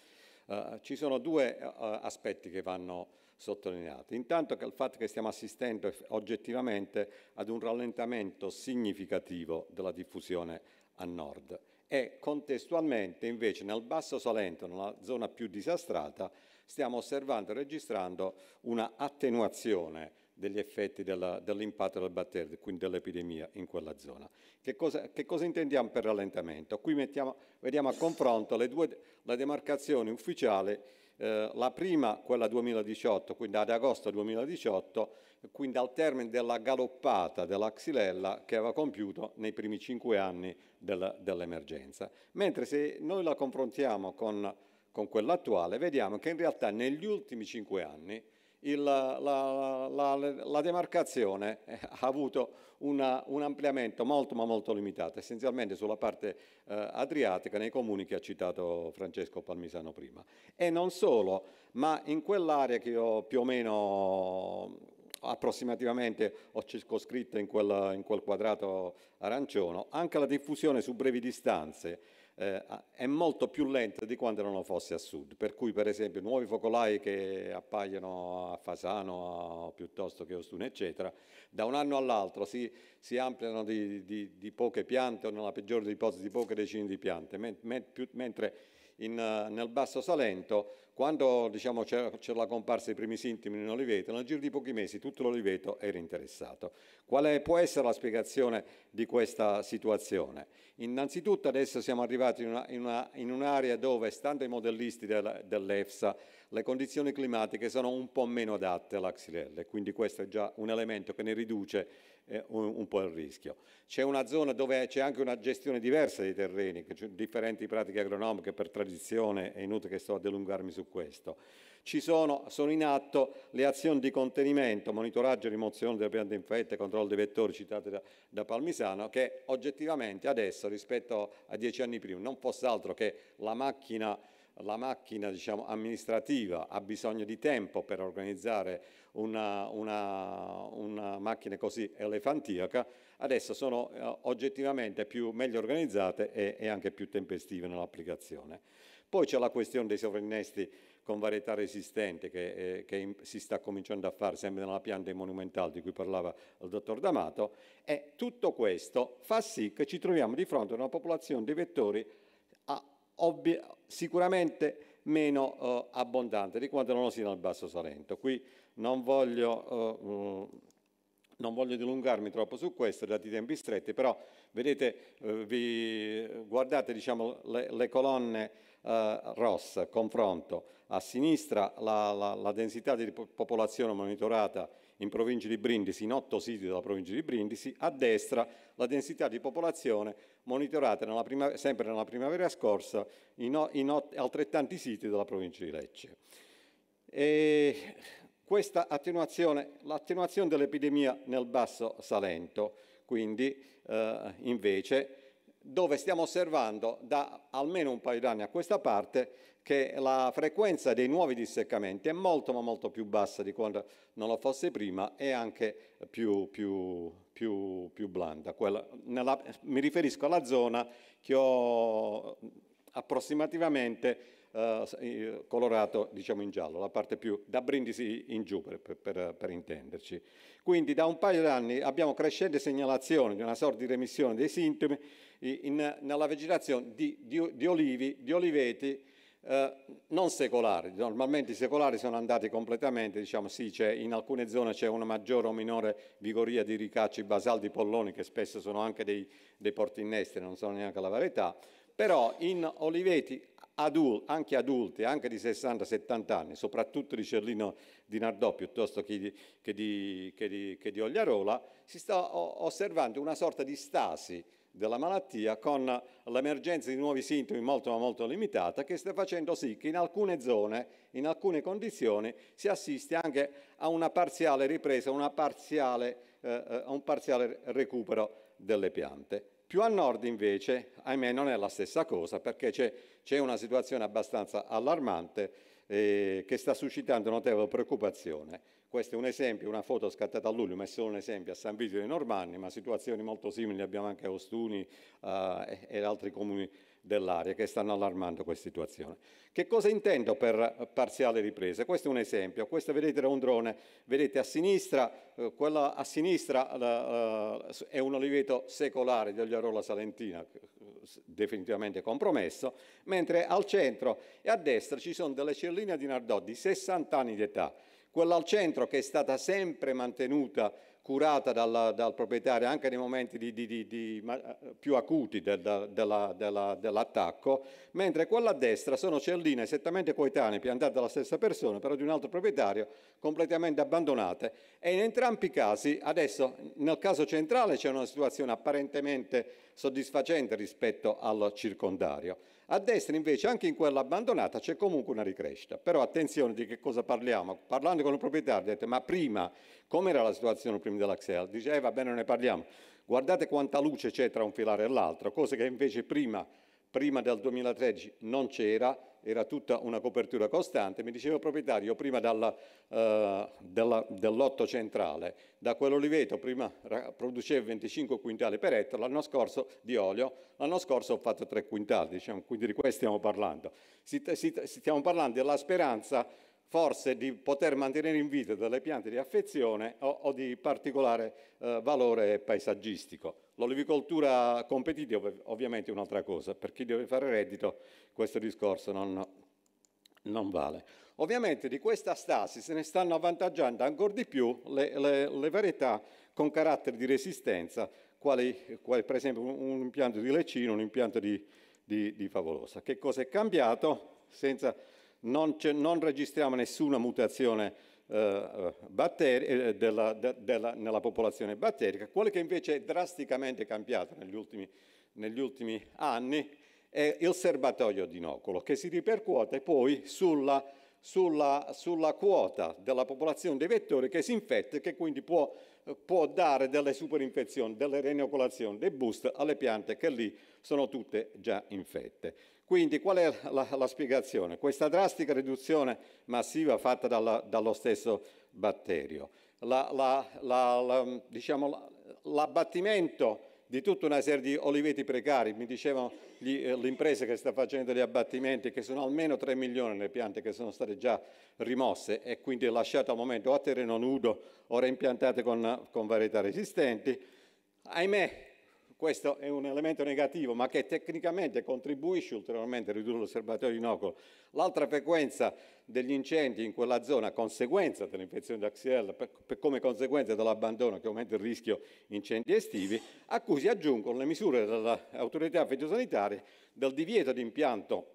Eh, ci sono due eh, aspetti che vanno sottolineati. Intanto che il fatto che stiamo assistendo oggettivamente ad un rallentamento significativo della diffusione a nord e contestualmente invece nel Basso Salento, nella zona più disastrata, stiamo osservando e registrando una attenuazione degli effetti dell'impatto del batterio, quindi dell'epidemia in quella zona. Che cosa, che cosa intendiamo per rallentamento? Qui mettiamo, vediamo a confronto le due, la demarcazione ufficiale, eh, la prima quella 2018, quindi ad agosto 2018, quindi al termine della galoppata della Xylella che aveva compiuto nei primi cinque anni del, dell'emergenza. Mentre se noi la confrontiamo con, con quella attuale, vediamo che in realtà negli ultimi cinque anni il, la, la, la, la, demarcazione eh, ha avuto una, un ampliamento molto ma molto limitato, essenzialmente sulla parte eh, adriatica nei comuni che ha citato Francesco Palmisano prima. E non solo, ma in quell'area che io più o meno approssimativamente ho circoscritto in quel, in quel quadrato arancione, anche la diffusione su brevi distanze eh, è molto più lenta di quanto non lo fosse a sud, per cui per esempio nuovi focolai che appaiono a Fasano a, piuttosto che a Ostuna eccetera, da un anno all'altro si, si ampliano di, di, di, poche piante o nella peggiore ipotesi di poche decine di piante, men, men, più, mentre in, eh, nel Basso Salento, quando diciamo, c'era la comparsa dei primi sintomi in Oliveto, nel giro di pochi mesi tutto l'Oliveto era interessato. Quale può essere la spiegazione di questa situazione? Innanzitutto adesso siamo arrivati in, un'area dove, stando ai modellisti dell'EFSA, le condizioni climatiche sono un po' meno adatte alla xylella, quindi questo è già un elemento che ne riduce un, un, po' il rischio. C'è una zona dove c'è anche una gestione diversa dei terreni, differenti pratiche agronomiche per tradizione, è inutile che sto a dilungarmi su questo. Ci sono, sono in atto le azioni di contenimento, monitoraggio e rimozione delle piante infette, controllo dei vettori citate da, da Palmisano, che oggettivamente adesso rispetto a dieci anni prima non fosse altro che la macchina la macchina diciamo, amministrativa ha bisogno di tempo per organizzare una, una, una macchina così elefantiaca, adesso sono eh, oggettivamente più, meglio organizzate e, e anche più tempestive nell'applicazione. Poi c'è la questione dei sovrinnesti con varietà resistente che, eh, che, si sta cominciando a fare sempre nella pianta monumentale di cui parlava il dottor D'Amato e tutto questo fa sì che ci troviamo di fronte a una popolazione di vettori ah, sicuramente meno eh, abbondante di quanto non lo sia nel Basso Salento. Qui non voglio, uh, non voglio dilungarmi troppo su questo, dati i tempi stretti, però vedete, uh, vi guardate diciamo, le, le colonne uh, rosse, confronto. A sinistra la, la, la densità di popolazione monitorata in provincia di Brindisi, in otto siti della provincia di Brindisi, a destra la densità di popolazione monitorata nella prima, sempre nella primavera scorsa in, in altrettanti siti della provincia di Lecce. E questa attenuazione, l'attenuazione dell'epidemia nel basso Salento, quindi eh, invece dove stiamo osservando da almeno un paio d'anni a questa parte che la frequenza dei nuovi disseccamenti è molto ma molto più bassa di quanto non lo fosse prima e anche più, più, più, più blanda. Quella, nella, mi riferisco alla zona che ho approssimativamente eh, colorato diciamo in giallo, la parte più da brindisi in giù per, per, per intenderci. Quindi da un paio d'anni abbiamo crescente segnalazione di una sorta di remissione dei sintomi in, nella vegetazione di, di, di olivi, di oliveti eh, non secolari, normalmente i secolari sono andati completamente, diciamo sì, in alcune zone c'è una maggiore o minore vigoria di ricacci basaldi polloni che spesso sono anche dei, dei portinnestri, non sono neanche la varietà, però in oliveti adult, anche adulte, anche di 60-70 anni, soprattutto di Cerlino di Nardò piuttosto che di, che, di, che, di, che di Ogliarola, si sta osservando una sorta di stasi della malattia con l'emergenza di nuovi sintomi molto ma molto limitata che sta facendo sì che in alcune zone, in alcune condizioni si assiste anche a una parziale ripresa, una parziale, eh, eh a un parziale recupero delle piante. Più a nord invece, ahimè, non è la stessa cosa perché c'è, una situazione abbastanza allarmante eh, che sta suscitando notevole preoccupazione. Questo è un esempio, una foto scattata a luglio, ma è solo un esempio a San Vito dei Normanni, ma situazioni molto simili abbiamo anche a Ostuni eh, e altri comuni dell'aria che stanno allarmando questa situazione. Che cosa intendo per parziale ripresa? Questo è un esempio, questo vedete è un drone, vedete a sinistra, eh, quella a sinistra eh, è un oliveto secolare di Arola Salentina, eh, definitivamente compromesso, mentre al centro e a destra ci sono delle celline di Nardò di 60 anni di età, quella al centro che è stata sempre mantenuta curata dalla, dal proprietario anche nei momenti di, di, di, eh, più acuti del, della, della, dell'attacco, mentre quella a destra sono celline esattamente coetanee piantate dalla stessa persona, però di un altro proprietario, completamente abbandonate. E in entrambi i casi, adesso nel caso centrale c'è una situazione apparentemente soddisfacente rispetto al circondario. A destra invece, anche in quella abbandonata, c'è comunque una ricrescita. Però attenzione di che cosa parliamo. Parlando con il proprietario, dite, ma prima, com'era la situazione prima dell'Axel? Dice, eh, va bene, non ne parliamo. Guardate quanta luce c'è tra un filare e l'altro, cosa che invece prima, prima del 2013 non c'era, era tutta una copertura costante, mi diceva il proprietario prima dalla, eh, dalla, del centrale, da quell'oliveto prima produceva 25 quintali per ettaro, l'anno scorso di olio, l'anno scorso ho fatto 3 quintali, diciamo, quindi di questo stiamo parlando. stiamo parlando della speranza forse di poter mantenere in vita delle piante di affezione o, o di particolare eh, valore paesaggistico. L'olivicoltura competitiva ovviamente è un'altra cosa, per chi deve fare reddito questo discorso non, non, vale. Ovviamente di questa stasi se ne stanno avvantaggiando ancora di più le, le, le varietà con carattere di resistenza, quali, quali, per esempio un, impianto di Lecino, un impianto di, di, di Favolosa. Che cosa è cambiato? Senza, non, non registriamo nessuna mutazione eh, batteri, eh, della, della, nella popolazione batterica. Quello che invece è drasticamente cambiato negli ultimi, negli ultimi anni è il serbatoio di nocolo, che si ripercuote poi sulla sulla, sulla quota della popolazione dei vettori che si infetta e che quindi può, può dare delle superinfezioni, delle reinoculazioni, dei boost alle piante che lì sono tutte già infette. Quindi qual è la, la, spiegazione? Questa drastica riduzione massiva fatta dalla, dallo stesso batterio. l'abbattimento la, la, diciamo, di tutta una serie di oliveti precari, mi dicevano eh, l'impresa che sta facendo gli abbattimenti che sono almeno 3 milioni le piante che sono state già rimosse e quindi lasciate al momento o a terreno nudo o reimpiantate con, con varietà resistenti. Ahimè, questo è un elemento negativo, ma che tecnicamente contribuisce ulteriormente a ridurre l'osservatorio di innocuo. L'altra frequenza degli incendi in quella zona, conseguenza dell'infezione di Axiel, per, per, come conseguenza dell'abbandono che aumenta il rischio incendi estivi, a cui si aggiungono le misure dell'autorità fitosanitaria del divieto di impianto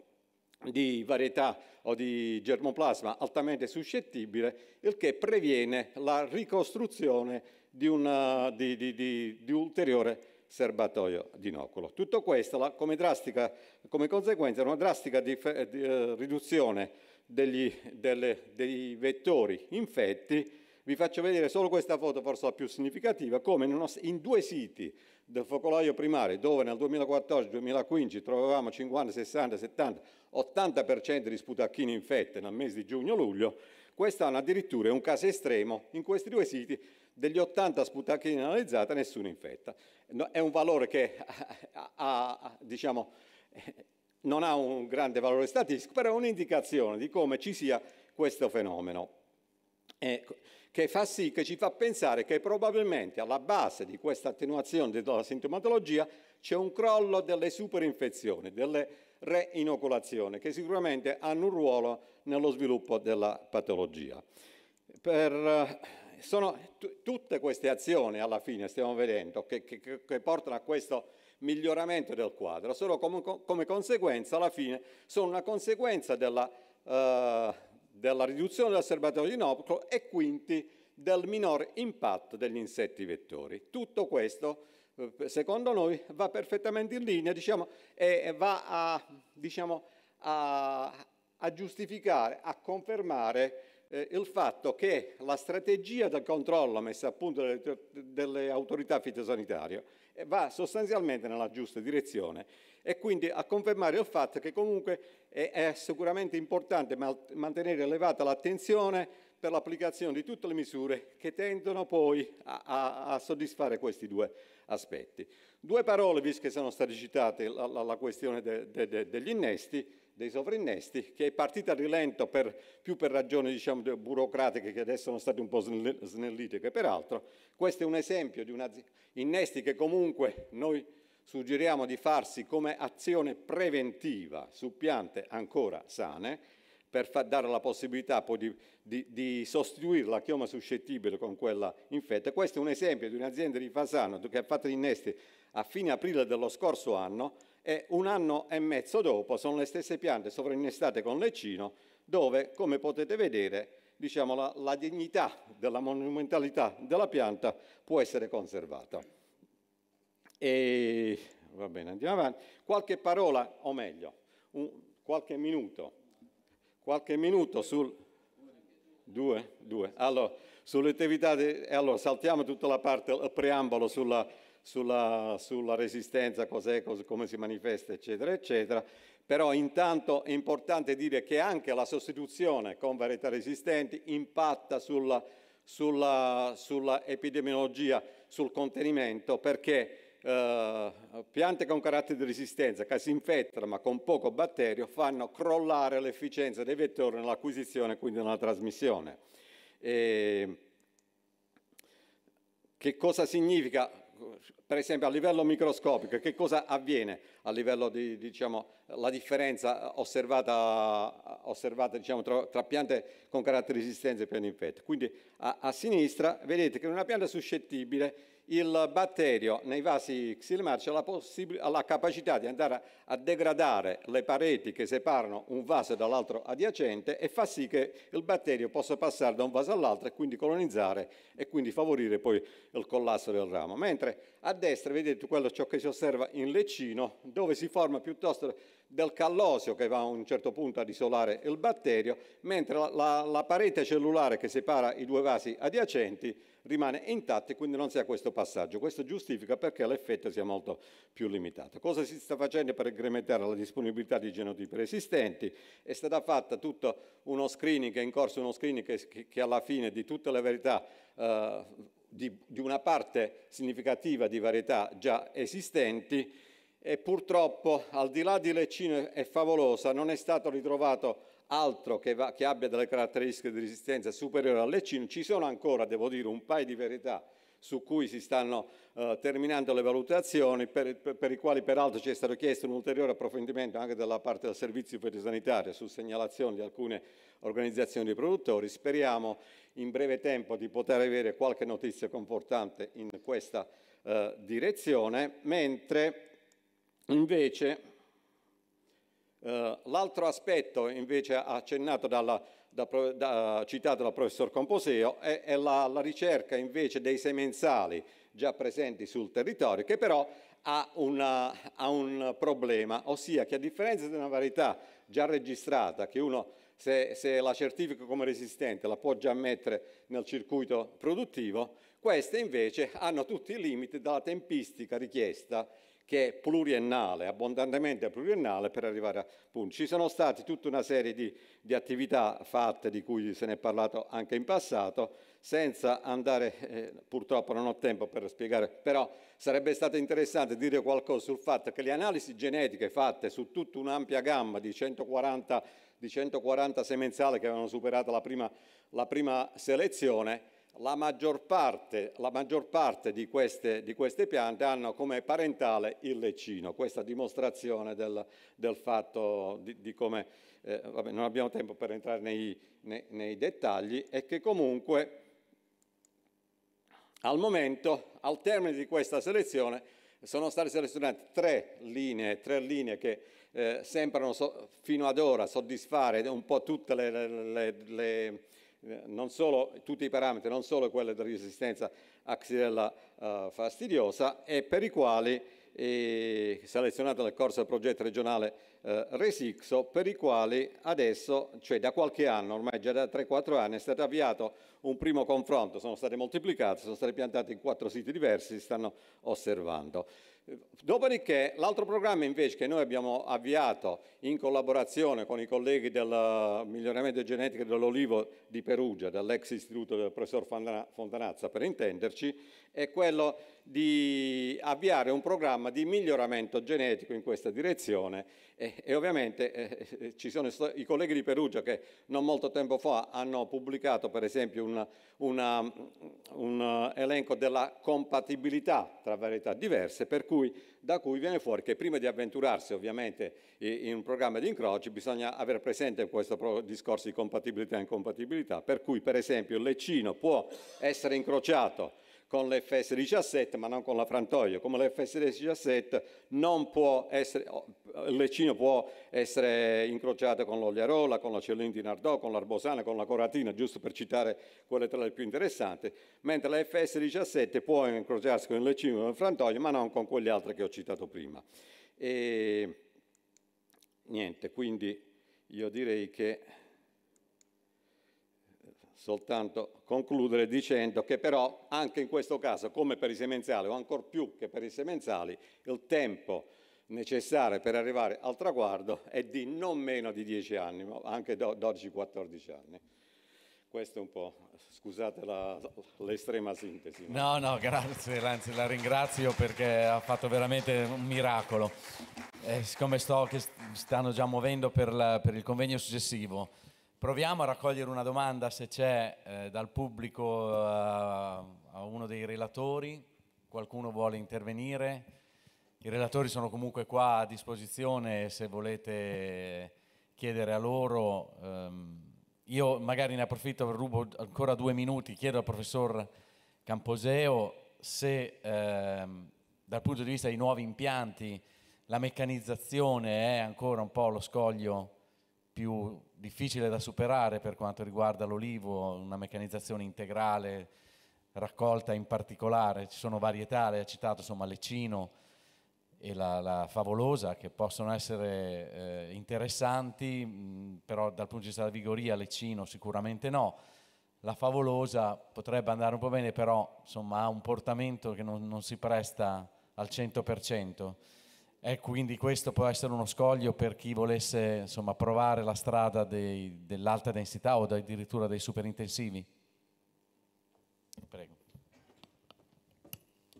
di varietà o di germoplasma altamente suscettibile, il che previene la ricostruzione di, una, di, di, di ulteriore serbatoio d'inoculo. Tutto questo come, drastica, come conseguenza una drastica eh, di, di, eh, riduzione degli, delle, dei vettori infetti. Vi faccio vedere solo questa foto, forse la più significativa, come in, uno, in due siti del focolaio primario, dove nel 2014-2015 trovavamo 50, 60, 70, 80% di sputacchini infette nel mese di giugno-luglio, quest'anno addirittura è un caso estremo, in questi due siti degli 80 sputacchini analizzati nessuno infetta. No, è un valore che ha, ha, diciamo, non ha un grande valore statistico, però è un'indicazione di come ci sia questo fenomeno. Eh, che fa sì che ci fa pensare che probabilmente alla base di questa attenuazione della sintomatologia c'è un crollo delle superinfezioni, delle reinoculazioni, che sicuramente hanno un ruolo nello sviluppo della patologia. Per sono t- tutte queste azioni alla fine, stiamo vedendo, che, che, che portano a questo miglioramento del quadro, solo come, come conseguenza, alla fine, sono una conseguenza della, eh, della riduzione del serbatoio ginocolo e quindi del minor impatto degli insetti vettori. Tutto questo, eh, secondo noi, va perfettamente in linea diciamo, e va a, diciamo, a, a giustificare, a confermare eh, il fatto che la strategia del controllo messa a punto delle, delle autorità fitosanitarie eh, va sostanzialmente nella giusta direzione e quindi a confermare il fatto che comunque è, eh, è sicuramente importante mantenere elevata l'attenzione per l'applicazione di tutte le misure che tendono poi a, a, a soddisfare questi due aspetti. Due parole, visto che sono state citate, la, la, la questione de, de, de, degli innesti, dei sovrinnesti, che è partita a rilento per, più per ragioni diciamo, burocratiche che adesso sono state un po' snellite che peraltro. Questo è un esempio di innesti che comunque noi suggeriamo di farsi come azione preventiva su piante ancora sane per dare la possibilità poi di, di, di, sostituire la chioma suscettibile con quella infetta. Questo è un esempio di un'azienda di Fasano che ha fatto gli innesti a fine aprile dello scorso anno e un anno e mezzo dopo sono le stesse piante sovrainnestate con leccino dove, come potete vedere, diciamo, la, la dignità della monumentalità della pianta può essere conservata. E, va bene, andiamo avanti. Qualche parola, o meglio, un, qualche minuto qualche minuto sul... Due? Due. Allora, sull'attività... Di... Allora, saltiamo tutta la parte, il preambolo sulla, sulla, sulla resistenza, cos'è, cos come si manifesta, eccetera, eccetera. Però intanto è importante dire che anche la sostituzione con varietà resistenti impatta sulla, sulla, sulla epidemiologia, sul contenimento, perché eh, piante con carattere di resistenza che si infettano ma con poco batterio fanno crollare l'efficienza dei vettori nell'acquisizione e quindi nella trasmissione. E che cosa significa per esempio a livello microscopico, che cosa avviene a livello di diciamo, la differenza osservata, osservata diciamo, tra, tra, piante con carattere di resistenza e piante infette. Quindi a, a sinistra vedete che una pianta suscettibile il batterio nei vasi xilmarci ha la, ha la capacità di andare a degradare le pareti che separano un vaso dall'altro adiacente e fa sì che il batterio possa passare da un vaso all'altro e quindi colonizzare e quindi favorire poi il collasso del ramo. Mentre a destra vedete quello ciò che si osserva in leccino dove si forma piuttosto del callosio che va a un certo punto ad isolare il batterio, mentre la, la, la parete cellulare che separa i due vasi adiacenti rimane intatto e quindi non si ha questo passaggio. Questo giustifica perché l'effetto sia molto più limitato. Cosa si sta facendo per incrementare la disponibilità di genotipi resistenti? È stata fatta tutto uno screening, è in corso uno screening che, che alla fine di tutte le verità eh, di, di una parte significativa di varietà già esistenti e purtroppo al di là di leccino e Favolosa non è stato ritrovato altro che, va, che, abbia delle caratteristiche di resistenza superiori alle CIN, ci sono ancora, devo dire, un paio di verità su cui si stanno eh, terminando le valutazioni, per, per, per, i quali peraltro ci è stato chiesto un ulteriore approfondimento anche dalla parte del Servizio Fitosanitario su segnalazioni di alcune organizzazioni di produttori. Speriamo in breve tempo di poter avere qualche notizia confortante in questa eh, direzione, mentre invece eh, l'altro aspetto invece accennato dalla, da, da, citato dal professor Composeo è, è la, la, ricerca invece dei semensali già presenti sul territorio che però ha, una, ha un problema, ossia che a differenza di una varietà già registrata che uno se, se, la certifica come resistente la può già mettere nel circuito produttivo, queste invece hanno tutti i limiti dalla tempistica richiesta che è pluriennale, abbondantemente pluriennale, per arrivare a punto. Ci sono state tutta una serie di, di, attività fatte, di cui se ne è parlato anche in passato, senza andare, eh, purtroppo non ho tempo per spiegare, però sarebbe stato interessante dire qualcosa sul fatto che le analisi genetiche fatte su tutta un'ampia gamma di 140, di 140 semenzali che avevano superato la prima, la prima selezione, la maggior parte, la maggior parte di, queste, di, queste, piante hanno come parentale il lecino, questa dimostrazione del, del fatto di, di come, eh, vabbè, non abbiamo tempo per entrare nei, nei, nei dettagli, e che comunque al momento, al termine di questa selezione, sono state selezionate tre linee, tre linee che eh, sembrano so, fino ad ora soddisfare un po' tutte le, le, le non solo, tutti i parametri, non solo quelli di resistenza a xylella eh, fastidiosa e per i quali eh, selezionate nel corso del progetto regionale eh, Resixo, per i quali adesso, cioè da qualche anno, ormai già da 3-4 anni, è stato avviato un primo confronto, sono state moltiplicate, sono state piantate in quattro siti diversi, si stanno osservando. Dopodiché l'altro programma invece che noi abbiamo avviato in collaborazione con i colleghi del eh, miglioramento genetico dell'olivo di Perugia, dall'ex istituto del professor Fontanazza per intenderci, è quello di avviare un programma di miglioramento genetico in questa direzione e, e ovviamente eh, eh ci sono i colleghi di Perugia che non molto tempo fa hanno pubblicato per esempio un un, una, un elenco della compatibilità tra varietà diverse, per cui, da cui viene fuori che prima di avventurarsi ovviamente in un programma di incroci bisogna avere presente questo discorso di compatibilità e incompatibilità, per cui per esempio il leccino può essere incrociato con l'FS17 ma non con la frantoio. Come l'FS17 non può essere, oh, il leccino può essere incrociato con l'Ogliarola, con la Cellini di Nardò, con l'Arbosana, con la Coratina, giusto per citare quelle tra le più interessanti, mentre lfs 17 può incrociarsi con il leccino e con il frantoio ma non con quelle altre che ho citato prima. E, niente, quindi io direi che soltanto concludere dicendo che però anche in questo caso, come per i semenziali o ancor più che per i semenziali, il tempo necessario per arrivare al traguardo è di non meno di 10 anni, ma anche 12-14 anni. Questo è un po', scusate l'estrema sintesi. No, no, grazie, anzi la ringrazio perché ha fatto veramente un miracolo. Eh, siccome sto, che stanno già muovendo per, la, per il convegno successivo, Proviamo a raccogliere una domanda se c'è eh, dal pubblico a, eh, a uno dei relatori, qualcuno vuole intervenire. I relatori sono comunque qua a disposizione se volete chiedere a loro. Ehm, io magari ne approfitto, rubo ancora due minuti, chiedo al professor Camposeo se ehm, dal punto di vista dei nuovi impianti la meccanizzazione è ancora un po' lo scoglio più difficile da superare per quanto riguarda l'olivo, una meccanizzazione integrale, raccolta in particolare, ci sono varietà, lei ha citato insomma l'Ecino e la, la Favolosa che possono essere eh, interessanti, mh, però dal punto di vista della vigoria l'Ecino sicuramente no, la Favolosa potrebbe andare un po' bene, però insomma ha un portamento che non, non si presta al 100%. E quindi questo può essere uno scoglio per chi volesse insomma, provare la strada dei, dell'alta densità o addirittura dei superintensivi? Prego.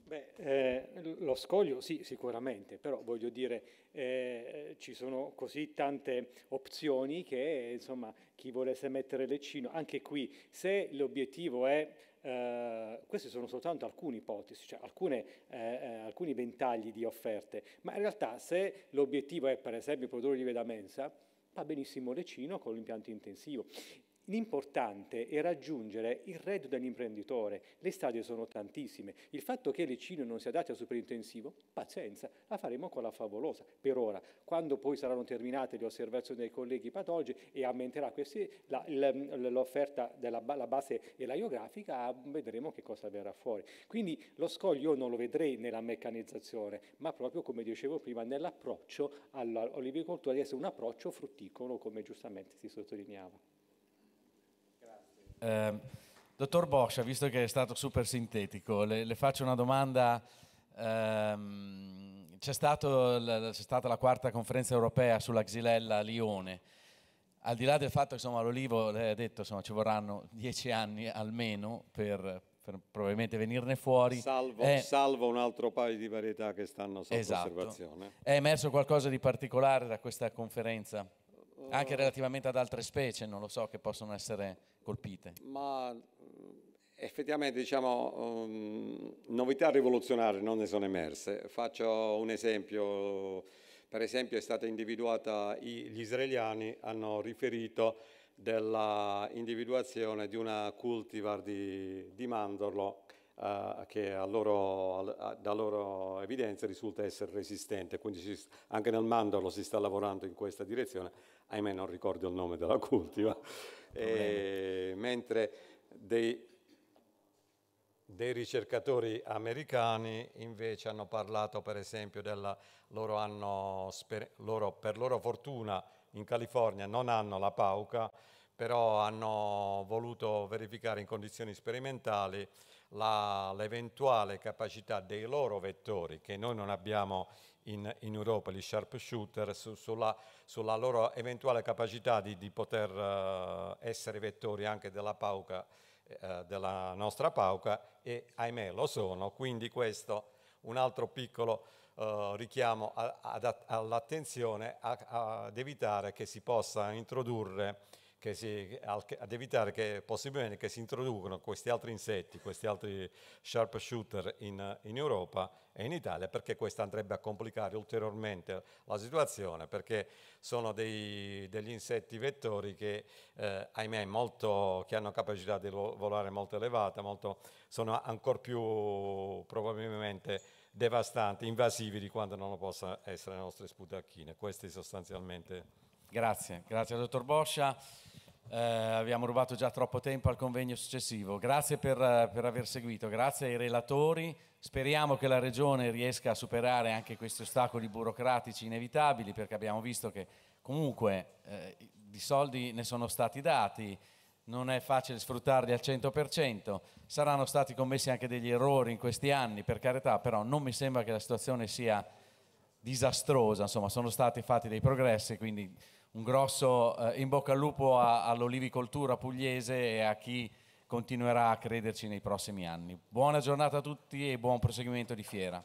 Beh, eh, lo scoglio sì, sicuramente, però voglio dire, eh, ci sono così tante opzioni che insomma, chi volesse mettere l'eccino, anche qui, se l'obiettivo è eh, queste sono soltanto alcune ipotesi, cioè alcune, eh, eh, alcuni ventagli di offerte, ma in realtà se l'obiettivo è per esempio produrre olive da mensa, va benissimo Lecino con l'impianto intensivo. L'importante è raggiungere il reddito dell'imprenditore. Le strade sono tantissime. Il fatto che le Cine non sia date al superintensivo, pazienza, la faremo con la favolosa per ora. Quando poi saranno terminate le osservazioni dei colleghi patologi e aumenterà l'offerta della la base elaiographica, vedremo che cosa verrà fuori. Quindi lo scoglio non lo vedrei nella meccanizzazione, ma proprio come dicevo prima nell'approccio all'olivicoltura di essere un approccio frutticolo, come giustamente si sottolineava. Eh, dottor Boscia, visto che è stato super sintetico, le, le faccio una domanda. Ehm, c'è, la, c'è, stata la quarta conferenza europea sulla xylella a Lione. Al di là del fatto che l'olivo, lei ha detto, insomma, ci vorranno dieci anni almeno per, per probabilmente venirne fuori. Salvo, è, salvo, un altro paio di varietà che stanno sotto esatto. osservazione. È emerso qualcosa di particolare da questa conferenza? Anche relativamente ad altre specie, non lo so, che possono essere colpite. Ma eh, effettivamente, diciamo, um, novità rivoluzionarie non ne sono emerse. Faccio un esempio. Per esempio è stata individuata, gli israeliani hanno riferito della individuazione di una cultivar di, di mandorlo eh, che a loro, a, da loro evidenza risulta essere resistente, quindi si, anche nel mandorlo si sta lavorando in questa direzione ahimè non ricordo il nome della cultiva, e, eh, mentre dei, dei ricercatori americani invece hanno parlato per esempio della loro hanno, loro, per loro fortuna in California non hanno la pauca, però hanno voluto verificare in condizioni sperimentali l'eventuale capacità dei loro vettori, che noi non abbiamo in, in Europa, gli sharpshooter, su, sulla, sulla, loro eventuale capacità di, di poter uh, essere vettori anche della pauca, uh, della nostra pauca e ahimè lo sono, quindi questo un altro piccolo uh, richiamo all'attenzione ad evitare che si possa introdurre si, ad evitare che possibilmente che si introducano questi altri insetti, questi altri sharpshooter in, in Europa e in Italia, perché questo andrebbe a complicare ulteriormente la situazione, perché sono dei, degli insetti vettori che, eh, ahimè, molto, che hanno capacità di volare molto elevata, molto, sono ancora più probabilmente devastanti, invasivi di quanto non lo possano essere le nostre sputacchine. Questi sostanzialmente... Grazie, grazie dottor Boscia eh, abbiamo rubato già troppo tempo al convegno successivo. Grazie per, eh, per, aver seguito, grazie ai relatori. Speriamo che la Regione riesca a superare anche questi ostacoli burocratici inevitabili perché abbiamo visto che comunque eh, di soldi ne sono stati dati, non è facile sfruttarli al 100%, saranno stati commessi anche degli errori in questi anni, per carità, però non mi sembra che la situazione sia disastrosa, insomma sono stati fatti dei progressi, quindi un grosso eh, in bocca al lupo all'olivicoltura pugliese e a chi continuerà a crederci nei prossimi anni. Buona giornata a tutti e buon proseguimento di fiera.